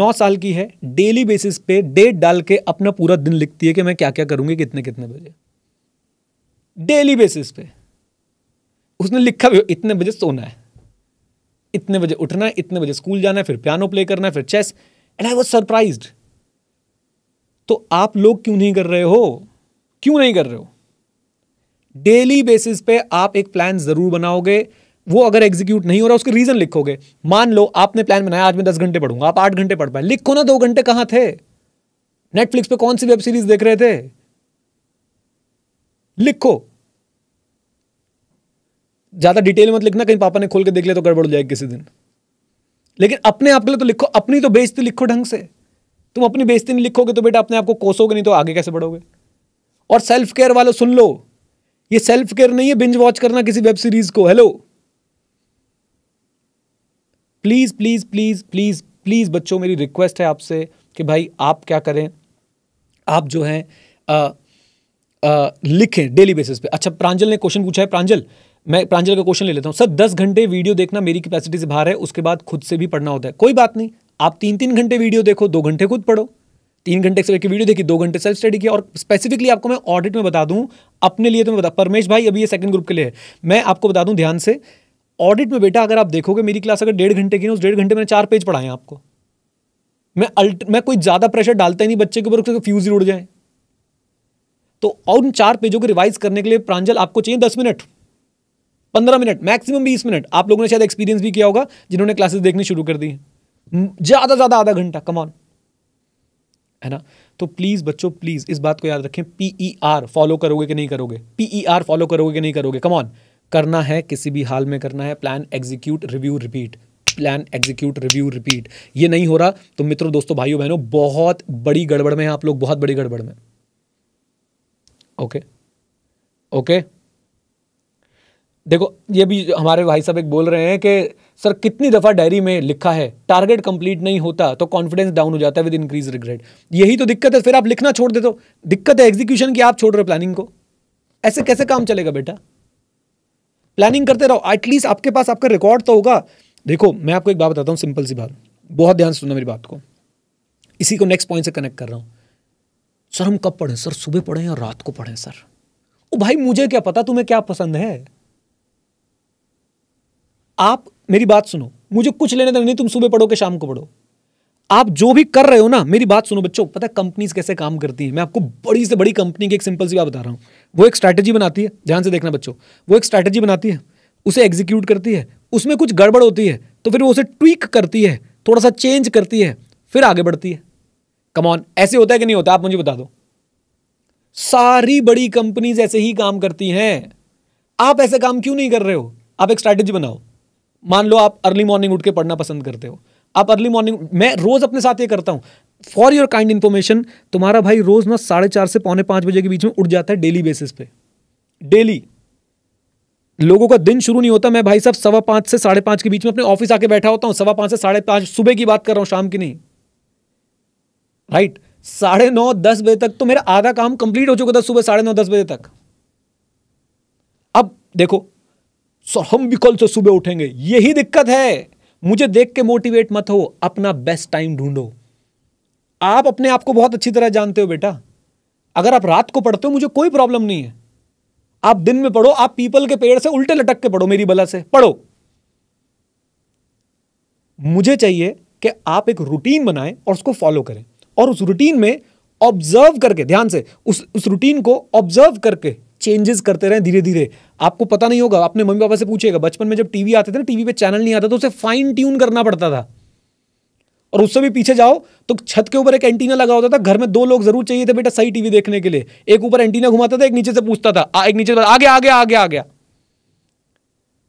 नौ साल की है डेली बेसिस पे डेट डाल के अपना पूरा दिन लिखती है कि मैं क्या क्या करूँगी कितने कितने बजे डेली बेसिस पे उसने लिखा भी इतने बजे सोना है इतने बजे उठना है इतने बजे स्कूल जाना है फिर पियानो प्ले करना है फिर chess and I was surprise तो आप लोग क्यों नहीं कर रहे हो क्यों नहीं कर रहे हो डेली बेसिस पे आप एक प्लान जरूर बनाओगे वो अगर एग्जीक्यूट नहीं हो रहा उसके रीजन लिखोगे मान लो आपने प्लान बनाया आज मैं दस घंटे पढ़ूंगा आप आठ घंटे पढ़ पाए लिखो ना दो घंटे कहां थे नेटफ्लिक्स पे कौन सी वेब सीरीज देख रहे थे लिखो ज़्यादा डिटेल मत लिखना कहीं पापा ने खोल के देख लिया तो गड़बड़ हो जाएगी किसी दिन लेकिन अपने आप के लिए तो लिखो अपनी तो बेइज्जती लिखो ढंग से तुम अपनी बेइज्जती नहीं लिखोगे तो बेटा अपने आप को कोसोगे नहीं तो आगे कैसे बढ़ोगे और सेल्फ केयर वालों सुन लो ये सेल्फ केयर नहीं है बिंज वॉच करना किसी वेब सीरीज को hello please please please please please बच्चों मेरी रिक्वेस्ट है आपसे कि भाई आप क्या करें आप जो हैं लिखें डेली बेसिस पे अच्छा प्रांजल ने क्वेश्चन पूछा है प्रांजल मैं प्रांजल का क्वेश्चन ले लेता हूँ सर दस घंटे वीडियो देखना मेरी कैपेसिटी से बाहर है उसके बाद खुद से भी पढ़ना होता है कोई बात नहीं आप तीन तीन घंटे वीडियो देखो दो घंटे खुद पढ़ो तीन घंटे से वीडियो देखी दो घंटे सेल्फ स्टडी किया और स्पेसिफिकली आपको मैं ऑडिट में बता दूं अपने लिए तो मैं बता परमेश भाई अभी ये सेकंड ग्रुप के लिए है मैं आपको बता दूं ध्यान से ऑडिट में बेटा अगर आप देखोगे मेरी क्लास अगर डेढ़ घंटे की ना उस डेढ़ घंटे मैंने चार पेज पढ़ाए हैं आपको मैं अल्ट मैं कोई ज़्यादा प्रेशर डालता ही नहीं बच्चे के ऊपर उसके फ्यूज ही उड़ जाए तो और उन चार पेजों को रिवाइज करने के लिए प्रांजल आपको चाहिए दस मिनट पंद्रह मिनट मैक्सिमम बीस मिनट आप लोगों ने शायद एक्सपीरियंस भी किया होगा जिन्होंने क्लासेस देखनी शुरू कर दी ज़्यादा ज़्यादा आधा घंटा कमॉन है ना तो प्लीज़ बच्चों प्लीज़ इस बात को याद रखें पीई आर फॉलो करोगे कि नहीं करोगे पीई आर फॉलो करोगे कि नहीं करोगे कमॉन करना है किसी भी हाल में करना है plan execute review repeat plan execute review repeat ये नहीं हो रहा तो मित्रों दोस्तों भाइयों बहनों बहुत बड़ी गड़बड़ में आप लोग बहुत बड़ी गड़बड़ में ओके ओके देखो ये भी हमारे भाई साहब एक बोल रहे हैं कि सर कितनी दफ़ा डायरी में लिखा है टारगेट कंप्लीट नहीं होता तो कॉन्फिडेंस डाउन हो जाता है विद इंक्रीज रिग्रेट यही तो दिक्कत है फिर आप लिखना छोड़ देते हो दिक्कत है एग्जीक्यूशन की आप छोड़ रहे हो प्लानिंग को ऐसे कैसे काम चलेगा बेटा प्लानिंग करते रहो एटलीस्ट आपके पास आपका रिकॉर्ड तो होगा देखो मैं आपको एक बात बताता हूँ सिंपल सी बात बहुत ध्यान से सुनना मेरी बात को इसी को नेक्स्ट पॉइंट से कनेक्ट कर रहा हूँ सर हम कब पढ़ें सर सुबह पढ़ें या रात को पढ़ें सर ओ भाई मुझे क्या पता तुम्हें क्या पसंद है आप मेरी बात सुनो मुझे कुछ लेने देना नहीं तुम सुबह पढ़ो कि शाम को पढ़ो आप जो भी कर रहे हो ना मेरी बात सुनो बच्चों पता है कंपनीज कैसे काम करती है मैं आपको बड़ी से बड़ी कंपनी की एक सिंपल सी बात बता रहा हूँ वो एक स्ट्रैटेजी बनाती है ध्यान से देखना बच्चों वो एक स्ट्रैटेजी बनाती है उसे एग्जीक्यूट करती है उसमें कुछ गड़बड़ होती है तो फिर वो उसे ट्वीक करती है थोड़ा सा चेंज करती है फिर आगे बढ़ती है कमॉन ऐसे होता है कि नहीं होता आप मुझे बता दो सारी बड़ी कंपनीज ऐसे ही काम करती हैं आप ऐसे काम क्यों नहीं कर रहे हो आप एक स्ट्रैटेजी बनाओ मान लो आप अर्ली मॉर्निंग उठ के पढ़ना पसंद करते हो आप अर्ली मॉर्निंग मैं रोज अपने साथ ये करता हूँ फॉर योर काइंड इन्फॉर्मेशन तुम्हारा भाई रोज ना साढ़े चार से पौने पांच बजे के बीच में उठ जाता है डेली बेसिस पे डेली लोगों का दिन शुरू नहीं होता मैं भाई साहब सवा पांच से साढ़े पांच के बीच में अपने ऑफिस आके बैठा होता हूं सवा पांच से साढ़े पांच सुबह की बात कर रहा हूं शाम की नहीं राइट साढ़े नौ दस बजे तक तो मेरा आधा काम कंप्लीट हो चुका था सुबह साढ़े नौ दस बजे तक अब देखो सर हम भी कल से सुबह उठेंगे यही दिक्कत है मुझे देख के मोटिवेट मत हो अपना बेस्ट टाइम ढूंढो आप अपने आप को बहुत अच्छी तरह जानते हो बेटा अगर आप रात को पढ़ते हो मुझे कोई प्रॉब्लम नहीं है आप दिन में पढ़ो आप पीपल के पेड़ से उल्टे लटक के पढ़ो मेरी बला से पढ़ो मुझे चाहिए कि आप एक रूटीन बनाएं और उसको फॉलो करें और उस रूटीन में ऑब्जर्व करके ध्यान से उस उस रूटीन को ऑब्जर्व करके चेंजेस करते रहें धीरे धीरे आपको पता नहीं होगा अपने मम्मी पापा से पूछेगा बचपन में जब टीवी आते थे ना टीवी पे चैनल नहीं आता तो उसे फाइन ट्यून करना पड़ता था और उससे भी पीछे जाओ तो छत के ऊपर एक एंटीना लगा होता था घर में दो लोग जरूर चाहिए थे बेटा सही टीवी देखने के लिए एक ऊपर एंटीना घुमाता था एक नीचे से पूछता था एक नीचे आ गया आ गया आ गया आ गया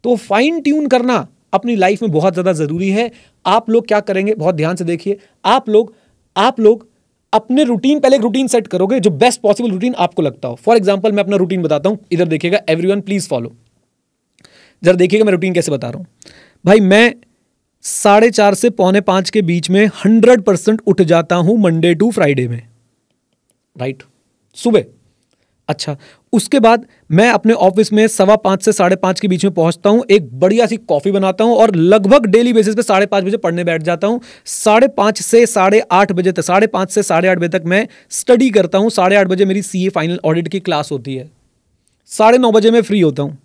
तो फाइन ट्यून करना अपनी लाइफ में बहुत ज़्यादा ज़रूरी है आप लोग क्या करेंगे बहुत ध्यान से देखिए आप लोग आप लोग अपने रूटीन पहले एक रूटीन सेट करोगे जो बेस्ट पॉसिबल रूटीन आपको लगता हो फॉर एग्जाम्पल मैं अपना रूटीन बताता हूँ इधर देखिएगा एवरी वन प्लीज़ फॉलो जरा देखिएगा मैं रूटीन कैसे बता रहा हूँ भाई मैं साढ़े चार से पौने पाँच के बीच में हंड्रेड परसेंट उठ जाता हूँ मंडे टू फ्राइडे में राइट right? सुबह अच्छा उसके बाद मैं अपने ऑफिस में सवा पाँच से साढ़े पाँच के बीच में पहुंचता हूँ एक बढ़िया सी कॉफ़ी बनाता हूँ और लगभग डेली बेसिस पे साढ़े पाँच बजे पढ़ने बैठ जाता हूँ साढ़े पाँच से साढ़े आठ बजे तक साढ़े पाँच से साढ़े आठ बजे तक मैं स्टडी करता हूँ साढ़े आठ बजे मेरी सी फाइनल ऑडिट की क्लास होती है साढ़े नौ बजे मैं फ्री होता हूँ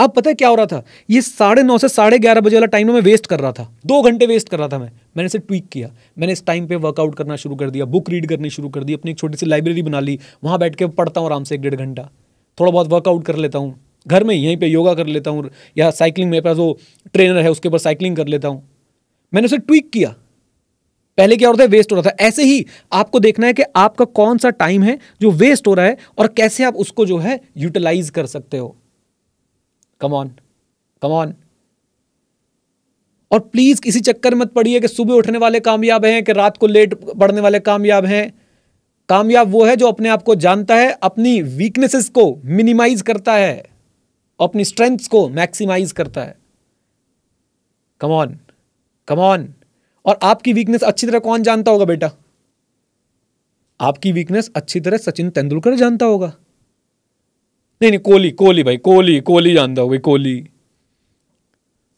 अब पता है क्या हो रहा था ये साढ़े नौ से साढ़े ग्यारह बजे वाला टाइम मैं वेस्ट कर रहा था दो घंटे वेस्ट कर रहा था मैं मैंने इसे ट्वीक किया मैंने इस टाइम पे वर्कआउट करना शुरू कर दिया बुक रीड करनी शुरू कर दी अपनी एक छोटी सी लाइब्रेरी बना ली वहाँ बैठ के पढ़ता हूँ आराम से एक डेढ़ घंटा थोड़ा बहुत वर्कआउट कर लेता हूँ घर में यहीं पर योगा कर लेता हूँ या साइकिलिंग मेरे पास वो ट्रेनर है उसके ऊपर साइकिलिंग कर लेता हूँ मैंने उसे ट्वीक किया पहले क्या हो रहा था वेस्ट हो रहा था ऐसे ही आपको देखना है कि आपका कौन सा टाइम है जो वेस्ट हो रहा है और कैसे आप उसको जो है यूटिलाइज कर सकते हो कम ऑन कम ऑन और प्लीज़ किसी चक्कर मत पड़िए कि सुबह उठने वाले कामयाब हैं कि रात को लेट पढ़ने वाले कामयाब हैं कामयाब वो है जो अपने आप को जानता है अपनी वीकनेसेस को मिनिमाइज करता है अपनी स्ट्रेंथ्स को मैक्सिमाइज करता है कम ऑन कम ऑन और आपकी वीकनेस अच्छी तरह कौन जानता होगा बेटा आपकी वीकनेस अच्छी तरह सचिन तेंदुलकर जानता होगा नहीं नहीं कोहली कोहली भाई कोहली कोहली जानता हो भाई कोहली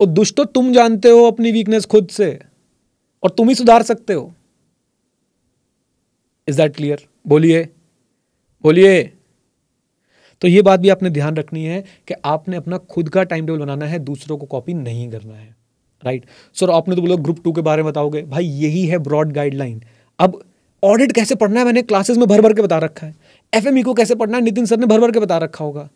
और दुष्ट तो तुम जानते हो अपनी वीकनेस खुद से और तुम ही सुधार सकते हो इज दैट क्लियर बोलिए बोलिए तो ये बात भी आपने ध्यान रखनी है कि आपने अपना खुद का टाइम टेबल बनाना है दूसरों को कॉपी नहीं करना है राइट right? सर आपने तो बोला ग्रुप टू के बारे में बताओगे भाई यही है ब्रॉड गाइडलाइन अब ऑडिट कैसे पढ़ना है मैंने क्लासेस में भर भर के बता रखा है एफ e को कैसे पढ़ना है नितिन सर ने भर भर के बता रखा होगा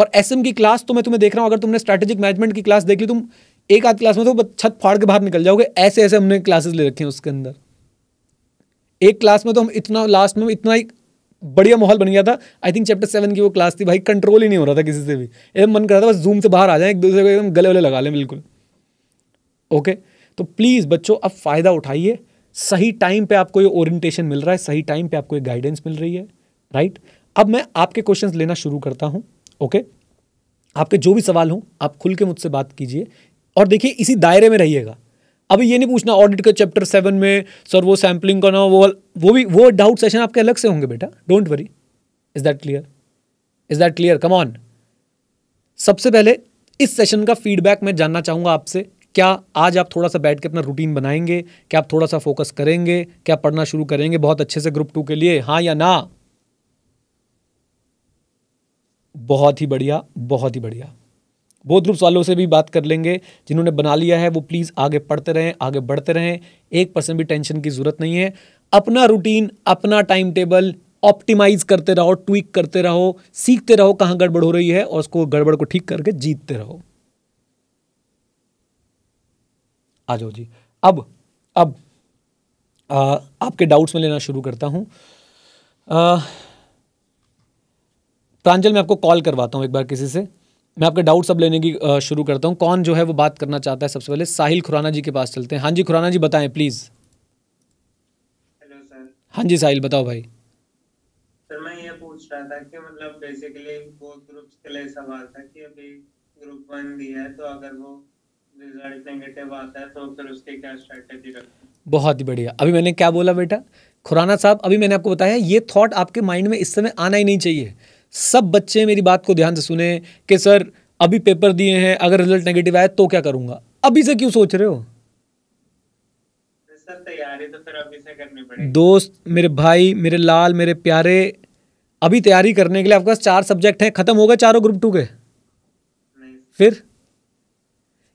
और एस की क्लास तो मैं तुम्हें देख रहा हूँ अगर तुमने स्ट्रेटेजिक मैनेजमेंट की क्लास देख ली तुम एक आध क्लास में तो छत फाड़ के बाहर निकल जाओगे ऐसे ऐसे हमने क्लासेस ले रखी हैं उसके अंदर एक क्लास में तो हम इतना लास्ट में इतना ही बढ़िया माहौल बन गया था आई थिंक चैप्टर सेवन की वो क्लास थी भाई कंट्रोल ही नहीं हो रहा था किसी से भी एकदम मन कर रहा था बस जूम से बाहर आ जाए एक दूसरे को एकदम गले वले लगा लें बिल्कुल ओके तो प्लीज़ बच्चों अब फ़ायदा उठाइए सही टाइम पे आपको ये ओरिएंटेशन मिल रहा है सही टाइम पे आपको ये गाइडेंस मिल रही है राइट अब मैं आपके क्वेश्चन लेना शुरू करता हूं ओके आपके जो भी सवाल हों आप खुल के मुझसे बात कीजिए और देखिए इसी दायरे में रहिएगा अभी ये नहीं पूछना ऑडिट के चैप्टर सेवन में सर वो सैम्पलिंग करना वो वो भी वो डाउट सेशन आपके अलग से होंगे बेटा don't worry is that clear is that clear come on सबसे पहले इस सेशन का फीडबैक मैं जानना चाहूंगा आपसे क्या आज आप थोड़ा सा बैठ के अपना रूटीन बनाएंगे क्या आप थोड़ा सा फोकस करेंगे क्या पढ़ना शुरू करेंगे बहुत अच्छे से ग्रुप टू के लिए हाँ या ना बहुत ही बढ़िया बहुत ही बढ़िया बोध ग्रुप्स वालों से भी बात कर लेंगे जिन्होंने बना लिया है वो प्लीज़ आगे पढ़ते रहें आगे बढ़ते रहें एक परसेंट भी टेंशन की ज़रूरत नहीं है अपना रूटीन अपना टाइम टेबल ऑप्टिमाइज करते रहो ट्वीक करते रहो सीखते रहो कहाँ गड़बड़ हो रही है और उसको गड़बड़ को ठीक करके जीतते रहो आ जाओ जी अब अब आ, आपके डाउट्स में लेना शुरू करता हूँ प्रांजल तो मैं आपको कॉल करवाता हूँ एक बार किसी से मैं आपके डाउट सब लेने की शुरू करता हूँ कौन जो है वो बात करना चाहता है सबसे पहले साहिल खुराना जी के पास चलते हैं हाँ जी खुराना जी बताएं प्लीज़ हाँ जी साहिल बताओ भाई सर मैं ये पूछ रहा था कि मतलब बेसिकली वो ग्रुप के लिए सवाल था कि अभी ग्रुप वन दिया है तो अगर वो रिजल्ट नेगेटिव आता है तो फिर उसके क्या स्ट्रेटेजी रखते बहुत ही बढ़िया अभी मैंने क्या बोला बेटा खुराना साहब अभी मैंने आपको बताया ये थॉट आपके माइंड में इस समय आना ही नहीं चाहिए सब बच्चे मेरी बात को ध्यान से सुने कि सर अभी पेपर दिए हैं अगर रिजल्ट नेगेटिव आए तो क्या करूंगा अभी से क्यों सोच रहे हो तो दोस्त मेरे भाई मेरे लाल मेरे प्यारे अभी तैयारी करने के लिए आपके पास चार सब्जेक्ट हैं खत्म हो गए चारों ग्रुप टू के फिर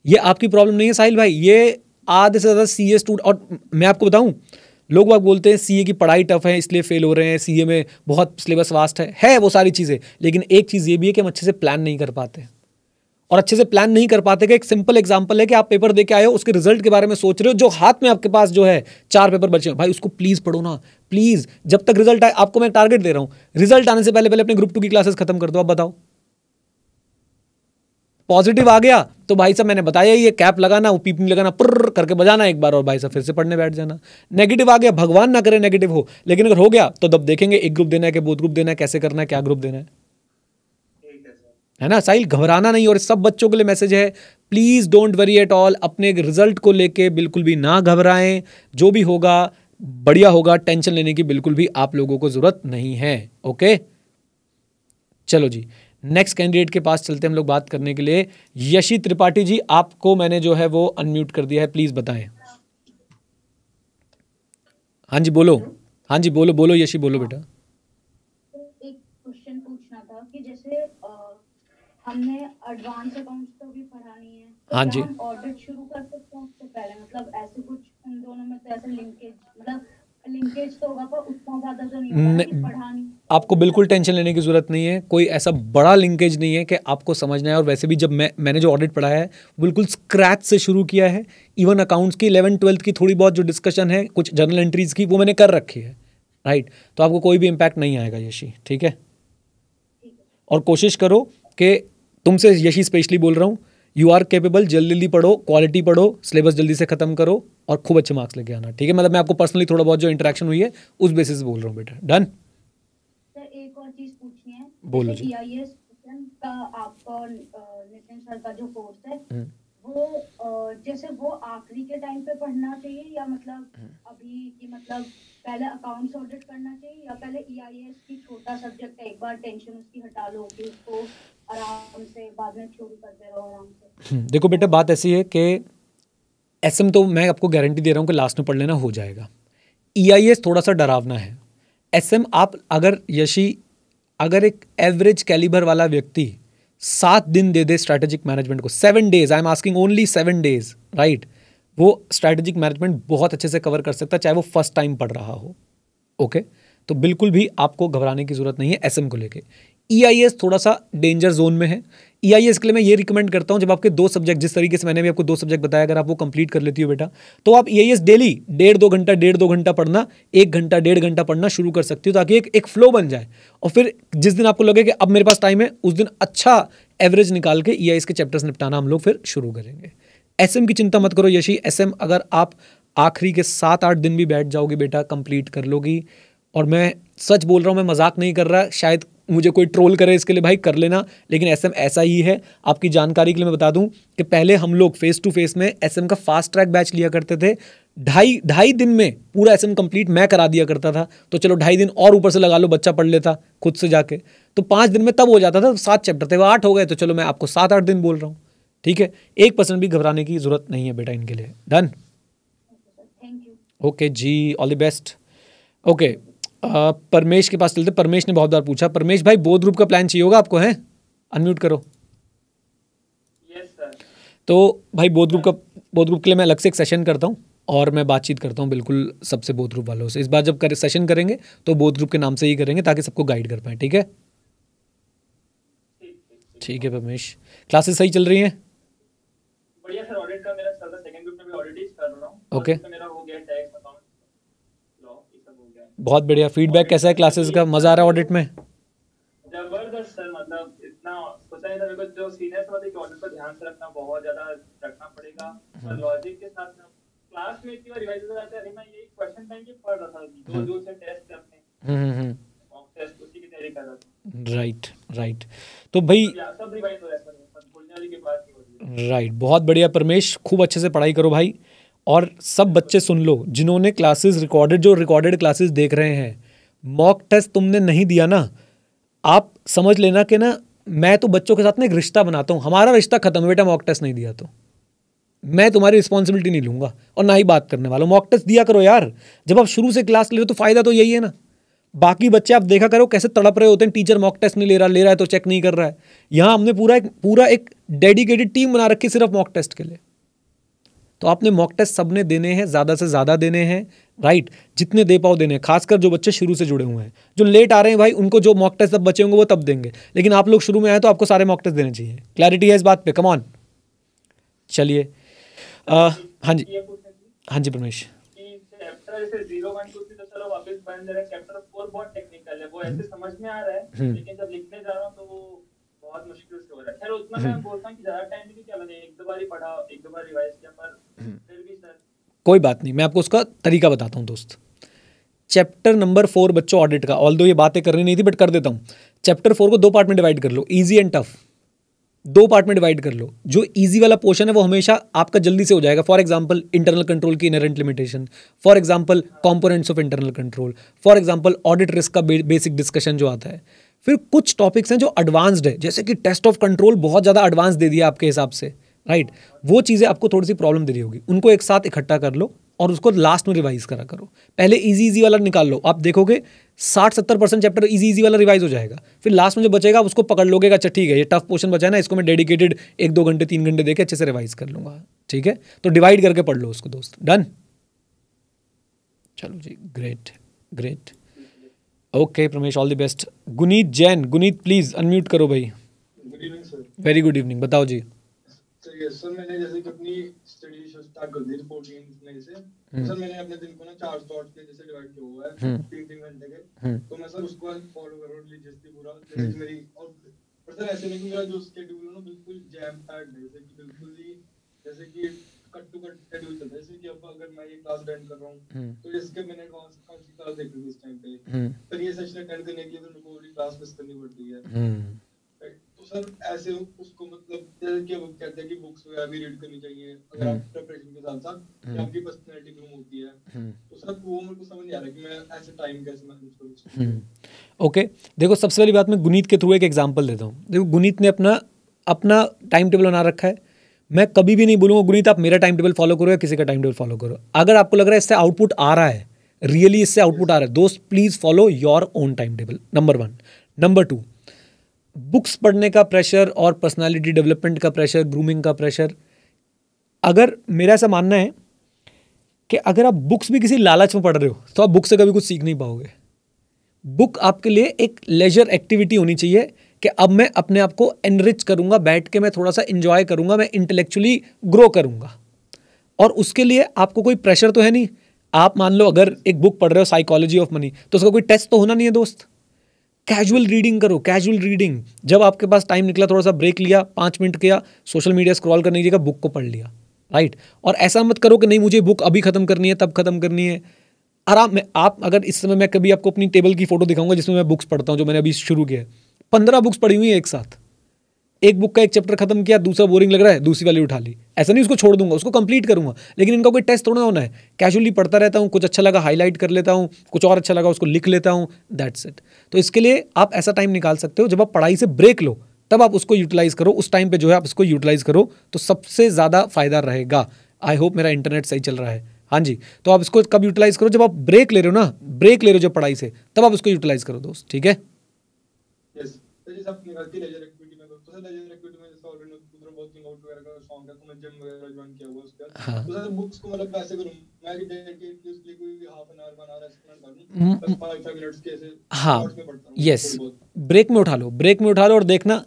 ये आपकी प्रॉब्लम नहीं है साहिल भाई ये आधे से ज़्यादा सी ए स्टूडेंट और मैं आपको बताऊं लोग बाग बोलते हैं सीए की पढ़ाई टफ है इसलिए फेल हो रहे हैं सीए में बहुत सिलेबस वास्ट है है वो सारी चीज़ें लेकिन एक चीज़ ये भी है कि हम अच्छे से प्लान नहीं कर पाते और अच्छे से प्लान नहीं कर पाते कि एक सिंपल एग्जाम्पल है कि आप पेपर दे के आए हो उसके रिजल्ट के बारे में सोच रहे हो जो हाथ में आपके पास जो है चार पेपर बचे हैं भाई उसको प्लीज़ पढ़ो ना प्लीज़ जब तक रिजल्ट आए आपको मैं टारगेट दे रहा हूँ रिजल्ट आने से पहले पहले अपने ग्रुप टू की क्लासेस खत्म कर दो आप बताओ पॉजिटिव आ गया तो भाई साहब मैंने बताया ये कैप लगाना वो पीपनी लगाना पुर करके बजाना एक बार और भाई साहब फिर से पढ़ने बैठ जाना नेगेटिव आ गया भगवान ना करे नेगेटिव हो लेकिन अगर हो गया तो तब देखेंगे एक ग्रुप देना है कि बोध ग्रुप देना है कैसे करना है क्या ग्रुप देना है है ना साहिल घबराना नहीं और सब बच्चों के लिए मैसेज है please don't worry at all अपने रिजल्ट को लेके बिल्कुल भी ना घबराएं जो भी होगा बढ़िया होगा टेंशन लेने की बिल्कुल भी आप लोगों को ज़रूरत नहीं है ओके चलो जी नेक्स्ट कैंडिडेट के पास चलते हैं हम लोग बात करने के लिए यशी त्रिपाठी जी आपको मैंने जो है वो अनम्यूट कर दिया है प्लीज़ बताएं हाँ जी बोलो हाँ जी बोलो बोलो यशी बोलो बेटा एक क्वेश्चन पूछना था कि जैसे हमने एडवांस अकाउंट्स तो भी पढ़ा नहीं है तो हाँ जी ऑडिट शुरू कर सकते हैं उससे पहले मतलब ऐसे कुछ उन दोनों में तो ऐसे लिंकेज मतलब तो तो नहीं आपको बिल्कुल टेंशन लेने की ज़रूरत नहीं है कोई ऐसा बड़ा लिंकेज नहीं है कि आपको समझना है और वैसे भी जब मैं मैंने जो ऑडिट पढ़ा है बिल्कुल स्क्रैच से शुरू किया है इवन अकाउंट्स की इलेवन ट्वेल्थ की थोड़ी बहुत जो डिस्कशन है कुछ जर्नल एंट्रीज की वो मैंने कर रखी है राइट तो आपको कोई भी इम्पैक्ट नहीं आएगा यशी ठीक है और कोशिश करो कि तुमसे यशी स्पेशली बोल रहा हूँ यू आर केपेबल जल्दी जल्दी पढ़ो क्वालिटी पढ़ो सिलेबस जल्दी से खत्म करो और खूब अच्छे मार्क्स लेके आना ठीक है मतलब मैं आपको पर्सनली थोड़ा बहुत जो इंटरेक्शन हुई है उस बेसिस बोल रहा हूँ बेटा डन बोलो जी का जो कोर्स है हम्म। जैसे वो आखिरी के टाइम पे पढ़ना चाहिए या मतलब हम्म। अभी मतलब पहले अकाउंट्स ऑडिट करना चाहिए या पहले e की छोटा सब्जेक्ट है एक बार टेंशन उसकी हटा लो कि उसको आराम से बाद में शुरू आराम से हम्म, देखो बेटा बात ऐसी है कि एस तो मैं आपको गारंटी दे रहा हूँ कि लास्ट में पढ़ लेना हो जाएगा ई e थोड़ा सा डरावना है एस आप अगर यशी अगर एक एवरेज कैलिबर वाला व्यक्ति सात दिन दे दे स्ट्रैटेजिक मैनेजमेंट को seven days I am asking only seven days right वो स्ट्रैटेजिक मैनेजमेंट बहुत अच्छे से कवर कर सकता है चाहे वो फर्स्ट टाइम पढ़ रहा हो ओके okay? तो बिल्कुल भी आपको घबराने की जरूरत नहीं है एस को लेके ई e थोड़ा सा डेंजर जोन में है ई आई एस के लिए मैं ये रिकमेंड करता हूँ जब आपके दो सब्जेक्ट जिस तरीके से मैंने भी आपको दो सब्जेक्ट बताया अगर आप वो कंप्लीट कर लेती हो बेटा तो आप ई आई एस डेली डेढ़ दो घंटा डेढ़ दो घंटा पढ़ना एक घंटा डेढ़ घंटा पढ़ना शुरू कर सकती हो ताकि एक एक फ्लो बन जाए और फिर जिस दिन आपको लगे कि अब मेरे पास टाइम है उस दिन अच्छा एवरेज निकाल के ई आई एस के चैप्टर्स निपटाना हम लोग फिर शुरू करेंगे एस एम की चिंता मत करो यशी एस एम अगर आप आखिरी के सात आठ दिन भी बैठ जाओगे बेटा कंप्लीट कर लोगी और मैं सच बोल रहा हूँ मैं मजाक नहीं कर रहा शायद मुझे कोई ट्रोल करे इसके लिए भाई कर लेना लेकिन एस ऐसा ही है आपकी जानकारी के लिए मैं बता दूं कि पहले हम लोग फेस टू फेस में एस का फास्ट ट्रैक बैच लिया करते थे ढाई ढाई दिन में पूरा एस कंप्लीट मैं करा दिया करता था तो चलो ढाई दिन और ऊपर से लगा लो बच्चा पढ़ लेता खुद से जाके तो पाँच दिन में तब हो जाता था सात चैप्टर थे वो आठ हो गए तो चलो मैं आपको सात आठ दिन बोल रहा हूँ ठीक है एक परसेंट भी घबराने की जरूरत नहीं है बेटा इनके लिए डन ओके जी all the best okay Paramesh के पास चलते परमेश ने बहुत बार पूछा परमेश भाई बोध रूप का प्लान चाहिए होगा आपको है अनम्यूट करो तो भाई बोध रूप का बोध रूप के लिए मैं अलग से एक सेशन करता हूँ और मैं बातचीत करता हूँ बिल्कुल सबसे बोध रूप वालों से इस बार जब कर, सेशन करेंगे तो बोध रूप के नाम से ही करेंगे ताकि सबको गाइड कर पाए ठीक है ठीक है परमेश क्लासेस सही चल रही हैं बढ़िया सर ऑडिट का मेरा सेकंड ग्रुप में भी ऑडिट कर रहा हूँ ओके तो मेरा हो गया टैक्स बहुत बढ़िया फीडबैक कैसा है क्लासेस का मजा आ रहा है ऑडिट में जबरदस्त सर मतलब इतना पता है मेरे को जो ऑडिट मतलब पर ध्यान से रखना बहुत ज्यादा रखना पड़ेगा लॉजिक हम्म। के साथ क्लास में इतनी बार मैं यही क्वेश्चन पढ़ रहा था हम्म। से टेस्ट हम्म हम्म टेस्ट हम्म। उसी की तैयारी कर रहा था राइट राइट तो भाई सब रिवाइज हो रहा है सर वाली की बात राइट बहुत बढ़िया परमेश खूब अच्छे से पढ़ाई करो भाई और सब बच्चे सुन लो जिन्होंने क्लासेस रिकॉर्डेड जो रिकॉर्डेड क्लासेस देख रहे हैं मॉक टेस्ट तुमने नहीं दिया ना आप समझ लेना कि ना मैं तो बच्चों के साथ ना एक रिश्ता बनाता हूँ हमारा रिश्ता खत्म है बेटा मॉक टेस्ट नहीं दिया तो मैं तुम्हारी रिस्पॉन्सिबिलिटी नहीं लूँगा और ना ही बात करने वाला मॉक टेस्ट दिया करो यार जब आप शुरू से क्लास ले रहे हो तो फ़ायदा तो यही है ना बाकी बच्चे आप देखा करो कैसे तड़प रहे होते हैं टीचर मॉक टेस्ट नहीं ले रहा ले रहा है तो चेक नहीं कर रहा है यहाँ हमने पूरा एक पूरा एक डेडिकेटेड टीम बना रखी सिर्फ मॉक टेस्ट के लिए तो आपने मॉक टेस्ट सबने देने हैं ज़्यादा से ज़्यादा देने हैं राइट जितने दे पाओ देने हैं खासकर जो बच्चे शुरू से जुड़े हुए हैं जो लेट आ रहे हैं भाई उनको जो मॉक टेस्ट तब बचे होंगे वो तब देंगे लेकिन आप लोग शुरू में आए तो आपको सारे मॉक टेस्ट देने चाहिए क्लैरिटी है इस बात पर कमॉन चलिए हाँ जी हाँ जी परमेश जैसे जीरो वन टू थ्री तो चलो वापस बंद है चैप्टर फोर बहुत टेक्निकल है वो ऐसे समझ में आ रहा है लेकिन जब लिखने जा रहा हूँ तो वो बहुत मुश्किल हम्म। कोई बात नहीं मैं आपको उसका तरीका बताता हूँ दोस्त चैप्टर नंबर फोर बच्चों ऑडिट का ऑल दो ये बातें करनी नहीं थी बट कर देता हूँ चैप्टर फोर को दो पार्ट में डिवाइड कर लो ईजी एंड टफ दो पार्ट में डिवाइड कर लो जो ईजी वाला पोर्शन है वो हमेशा आपका जल्दी से हो जाएगा फॉर एग्जाम्पल इंटरनल कंट्रोल की inherent limitation for example components of internal control for example audit risk का बेसिक डिस्कशन जो आता है फिर कुछ टॉपिक्स हैं जो एडवांस्ड है जैसे कि टेस्ट ऑफ कंट्रोल बहुत ज़्यादा एडवांस दे दिया आपके हिसाब से राइट वो चीज़ें आपको थोड़ी सी प्रॉब्लम दे रही होगी उनको एक साथ इकट्ठा कर लो और उसको लास्ट में रिवाइज करा करो पहले इजी इजी वाला निकाल लो आप देखोगे साठ सत्तर परसेंट चैप्टर इजी इजी वाला रिवाइज हो जाएगा फिर लास्ट में जो बचेगा उसको पकड़ लोगे अच्छा ठीक है ये टफ पोर्शन बचा ना इसको मैं डेडिकेटेड एक दो घंटे तीन घंटे देके अच्छे से रिवाइज कर लूंगा ठीक है तो डिवाइड करके पढ़ लो उसको दोस्त डन चलो जी great great okay Pramesh all the best Guneet Jain Guneet please unmute करो भाई good evening sir very good evening बताओ जी सर मैंने जैसे कि अपनी स्टडी स्टार्ट कर दी रिपोर्ट में से सर हम्म। मैंने अपने दिन को ना चार थॉट्स में जैसे डिवाइड किया हुआ है 3 हम्म। तीन घंटे के हम्म। तो मैं सर उसको फॉलो कर रहा हूं रिलीजियसली पूरा जैसे तो मेरी और पर सर ऐसे नहीं कि मेरा जो स्केड्यूल है ना बिल्कुल जैम पैक्ड है जैसे कि बिल्कुल ही जैसे कि कट टू कट शेड्यूल चल रहा है जैसे कि अब अगर मैं ये क्लास अटेंड कर रहा हम्म। तो इसके मैंने कौन सी कौन सी क्लास देख रही इस टाइम पे हम्म। ये सेशन अटेंड करने के लिए तो पूरी क्लास मिस करनी है हम्म। तो सर ऐसे उसको मतलब जैसे कि कहते हैं कि बुक्स वगैरह भी रीड करनी चाहिए अगर आप प्रिपरेशन के साथ साथ आपकी पर्सनैलिटी होती है तो सर वो मेरे को समझ नहीं आ रहा कि मैं ऐसे टाइम कैसे मैनेज करूँ ओके देखो सबसे पहली बात मैं गुनीत के थ्रू एक एग्जांपल देता हूँ देखो गुनीत ने अपना अपना टाइम टेबल बना रखा है मैं कभी भी नहीं बोलूंगा गुनीत आप मेरा टाइम टेबल फॉलो करो या किसी का टाइम टेबल फॉलो करो अगर आपको लग रहा है इससे आउटपुट आ रहा है रियली इससे आउटपुट आ रहा है दोस्त please follow your own time table number one number two books पढ़ने का प्रेशर और पर्सनैलिटी डेवलपमेंट का प्रेशर ग्रूमिंग का प्रेशर अगर मेरा ऐसा मानना है कि अगर आप बुक्स भी किसी लालच में पढ़ रहे हो तो आप बुक से कभी कुछ सीख नहीं पाओगे बुक आपके लिए एक लेजर एक्टिविटी होनी चाहिए कि अब मैं अपने आप को एनरिच करूंगा बैठ के मैं थोड़ा सा इन्जॉय करूंगा मैं इंटेलेक्चुअली ग्रो करूंगा और उसके लिए आपको कोई प्रेशर तो है नहीं आप मान लो अगर एक बुक पढ़ रहे हो साइकोलॉजी ऑफ मनी तो उसका कोई टेस्ट तो होना नहीं है दोस्त कैजुअल रीडिंग करो कैजुअल रीडिंग जब आपके पास टाइम निकला थोड़ा सा ब्रेक लिया पाँच मिनट किया सोशल मीडिया स्क्रॉल करने की जगह बुक को पढ़ लिया राइट और ऐसा मत करो कि नहीं मुझे बुक अभी ख़त्म करनी है तब ख़त्म करनी है आराम में आप अगर इस समय मैं कभी आपको अपनी टेबल की फ़ोटो दिखाऊंगा जिसमें मैं बुक्स पढ़ता हूँ जो मैंने अभी शुरू किया है पंद्रह बुक्स पढ़ी हुई हैं एक साथ एक बुक का एक चैप्टर खत्म किया दूसरा बोरिंग लग रहा है दूसरी वाली उठा ली ऐसा नहीं उसको छोड़ दूंगा उसको कंप्लीट करूंगा लेकिन इनका कोई टेस्ट थोड़ा होना है कैजुअली पढ़ता रहता हूँ कुछ अच्छा लगा हाईलाइट कर लेता हूँ कुछ और अच्छा लगा उसको लिख लेता हूँ दैट्स इट तो इसके लिए आप ऐसा टाइम निकाल सकते हो जब आप पढ़ाई से ब्रेक लो तब आप उसको यूटिलाइज़ करो उस टाइम पर जो है आप इसको यूटिलाइज़ करो तो सबसे ज़्यादा फायदा रहेगा आई होप मेरा इंटरनेट सही चल रहा है हाँ जी तो आप इसको कब यूटिलाइज़ करो जब आप ब्रेक ले रहे हो ना ब्रेक ले रहे हो जब पढ़ाई से तब आप उसको यूटिलाइज़ करो दोस्त ठीक है जैसे आप लेजर एक्टिविटी में तो सर लेजर एक्टिविटी में जैसे ऑलरेडी उधर आउट वगैरह का है हाँ। तो मैं जिम वगैरह ज्वाइन किया हुआ उसके तो सर बुक्स को मतलब करूं मैं कि डेडिकेट के उसके कोई half an hour one hour कर लूं हम्म। बस 5 मिनट्स के ऐसे हां यस ब्रेक में उठा लो ब्रेक में उठा लो और देखना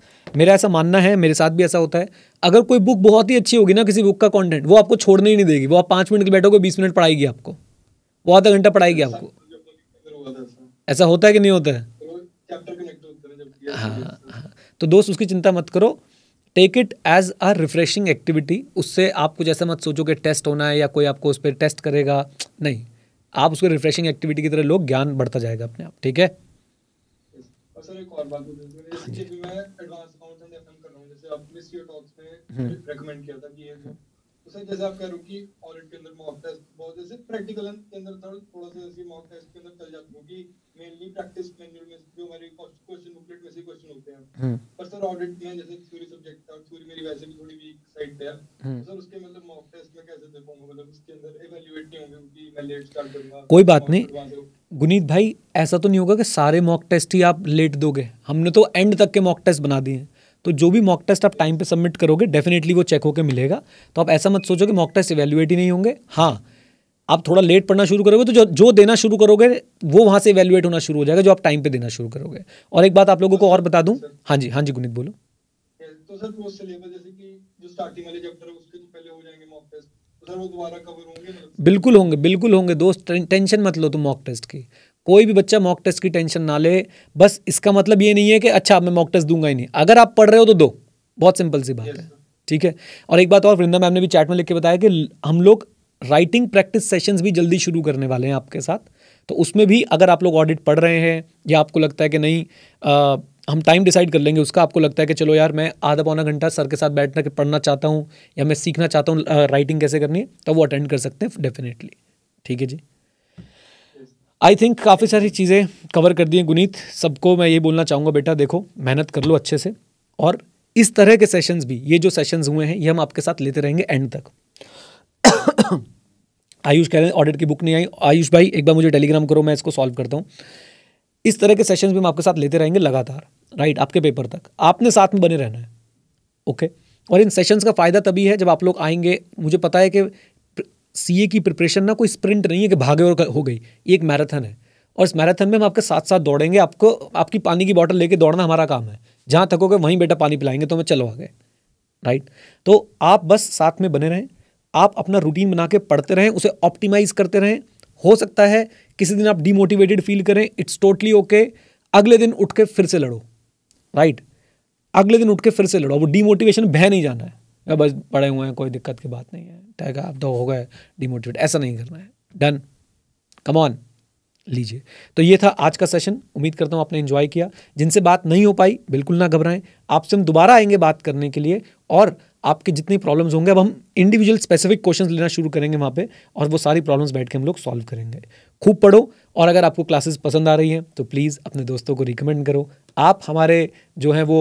मेरा ऐसा मानना है मेरे साथ भी ऐसा होता है अगर कोई बुक बहुत ही अच्छी होगी ना किसी बुक का कंटेंट वो आपको छोड़ने ही नहीं देगी वो आप पाँच मिनट के बैठोगे बीस मिनट पढ़ाएगी आपको वो आधा घंटा पढ़ाएगी आपको ऐसा होता है कि नहीं होता है तो हाँ, हम्म। हाँ, हाँ। तो दोस्त उसकी चिंता मत करो take it as a refreshing activity उससे आप कुछ ऐसा मत सोचो कि टेस्ट होना है या कोई आपको उस पर टेस्ट करेगा नहीं आप उसको रिफ्रेशिंग एक्टिविटी की तरह लोग ज्ञान बढ़ता जाएगा अपने आप ठीक है सर जैसे आप कह रहे हो कि ऑडिट के अंदर मॉक टेस्ट बहुत जैसे प्रैक्टिकल के अंदर थोड़ा सा जैसे मॉक टेस्ट के अंदर चल जाते हो मेनली प्रैक्टिस मैनुअल में जो हमारे क्वेश्चन बुकलेट में से क्वेश्चन होते हैं पर सर ऑडिट जैसे थ्योरी सब्जेक्ट थ्योरी मेरी वैसे भी थोड़ी वीक साइड पे है सर हम्म। उसके मतलब मॉक टेस्ट में कैसे मतलब उसके अंदर इवैल्यूएट नहीं होंगे स्टार्ट करूंगा कोई बात नहीं गुनीत भाई ऐसा तो नहीं होगा कि सारे मॉक टेस्ट ही आप लेट दोगे हमने तो एंड तक के मॉक टेस्ट बना दिए हैं तो जो भी मॉक टेस्ट आप टाइम पे सबमिट करोगे डेफिनेटली वो चेक होकर मिलेगा तो आप ऐसा मत सोचो कि मॉक टेस्ट इवेल्युएट ही नहीं होंगे हाँ आप थोड़ा लेट पढ़ना शुरू करोगे तो जो जो देना शुरू करोगे वो वहाँ से वैल्यूएट होना शुरू हो जाएगा जो आप टाइम पे देना शुरू करोगे और एक बात आप लोगों को और बता दूँ हाँ जी हाँ जी गुनित बोलो तो तो तो बिल्कुल होंगे बिल्कुल होंगे दोस्त टेंशन मत लो तुम मॉक टेस्ट की कोई भी बच्चा मॉक टेस्ट की टेंशन ना ले बस इसका मतलब ये नहीं है कि अच्छा मैं मॉक टेस्ट दूंगा ही नहीं अगर आप पढ़ रहे हो तो दो बहुत सिंपल सी बात है ठीक है और एक बात और वृंदा मैम ने भी चैट में लिख के बताया कि हम लोग राइटिंग प्रैक्टिस सेशंस भी जल्दी शुरू करने वाले हैं आपके साथ तो उसमें भी अगर आप लोग ऑडिट पढ़ रहे हैं या आपको लगता है कि नहीं आ, हम टाइम डिसाइड कर लेंगे उसका आपको लगता है कि चलो यार मैं आधा पौना घंटा सर के साथ बैठना के पढ़ना चाहता हूँ या मैं सीखना चाहता हूँ राइटिंग कैसे करनी है तो वो अटेंड कर सकते हैं डेफिनेटली ठीक है जी आई थिंक काफ़ी सारी चीज़ें कवर कर दी हैं गुनीत सबको मैं ये बोलना चाहूँगा बेटा देखो मेहनत कर लो अच्छे से और इस तरह के सेशंस भी ये जो सेशंस हुए हैं ये हम आपके साथ लेते रहेंगे एंड तक आयुष कह रहे हैं ऑडिट की बुक नहीं आई आयुष भाई एक बार मुझे टेलीग्राम करो मैं इसको सॉल्व करता हूँ इस तरह के सेशंस भी हम आपके साथ लेते रहेंगे लगातार राइट आपके पेपर तक आपने साथ में बने रहना है ओके okay? और इन सेशंस का फ़ायदा तभी है जब आप लोग आएंगे मुझे पता है कि सी की प्रिपरेशन ना कोई स्प्रिंट नहीं है कि भागे और हो गई ये एक मैराथन है और इस मैराथन में हम आपके साथ साथ दौड़ेंगे आपको आपकी पानी की बॉटल लेके दौड़ना हमारा काम है जहाँ थकोगे वहीं बेटा पानी पिलाएंगे तो मैं चलो आ गए राइट तो आप बस साथ में बने रहें आप अपना रूटीन बना के पढ़ते रहें उसे ऑप्टिमाइज़ करते रहें हो सकता है किसी दिन आप डीमोटिवेटेड फील करें इट्स टोटली ओके अगले दिन उठ के फिर से लड़ो राइट अगले दिन उठ के फिर से लड़ो वो डीमोटिवेशन बह नहीं जाना है बस पड़े हुए हैं कोई दिक्कत की बात नहीं है ठीक है आप तो हो गए डिमोटिवेट ऐसा नहीं करना है डन कमॉन लीजिए तो ये था आज का सेशन उम्मीद करता हूँ आपने इन्जॉय किया जिनसे बात नहीं हो पाई बिल्कुल ना घबराएं आपसे हम दोबारा आएंगे बात करने के लिए और आपके जितनी प्रॉब्लम्स होंगे अब हम इंडिविजुअल स्पेसिफिक क्वेश्चन लेना शुरू करेंगे वहाँ पे और वो सारी प्रॉब्लम्स बैठ के हम लोग सॉल्व करेंगे खूब पढ़ो और अगर आपको क्लासेस पसंद आ रही हैं तो प्लीज़ अपने दोस्तों को रिकमेंड करो आप हमारे जो हैं वो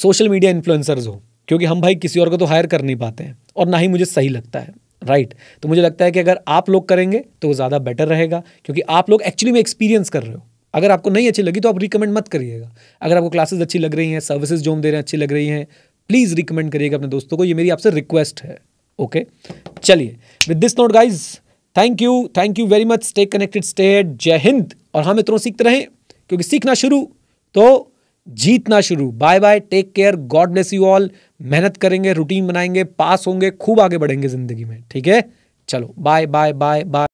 सोशल मीडिया इन्फ्लुएंसर्स हो क्योंकि हम भाई किसी और को तो हायर कर नहीं पाते हैं और ना ही मुझे सही लगता है राइट right. तो मुझे लगता है कि अगर आप लोग करेंगे तो वो ज़्यादा बेटर रहेगा क्योंकि आप लोग एक्चुअली में एक्सपीरियंस कर रहे हो अगर आपको नहीं अच्छी लगी तो आप रिकमेंड मत करिएगा अगर आपको क्लासेस अच्छी लग रही हैं सर्विसेज जो हम दे रहे हैं अच्छी लग रही हैं प्लीज़ रिकमेंड करिएगा अपने दोस्तों को ये मेरी आपसे रिक्वेस्ट है ओके चलिए with this note guys thank you thank you very much stay connected stay जय हिंद और हम इतना सीखते रहें क्योंकि सीखना शुरू तो जीतना शुरू bye bye take care God bless you all मेहनत करेंगे रूटीन बनाएंगे पास होंगे खूब आगे बढ़ेंगे जिंदगी में ठीक है चलो बाय बाय बाय बाय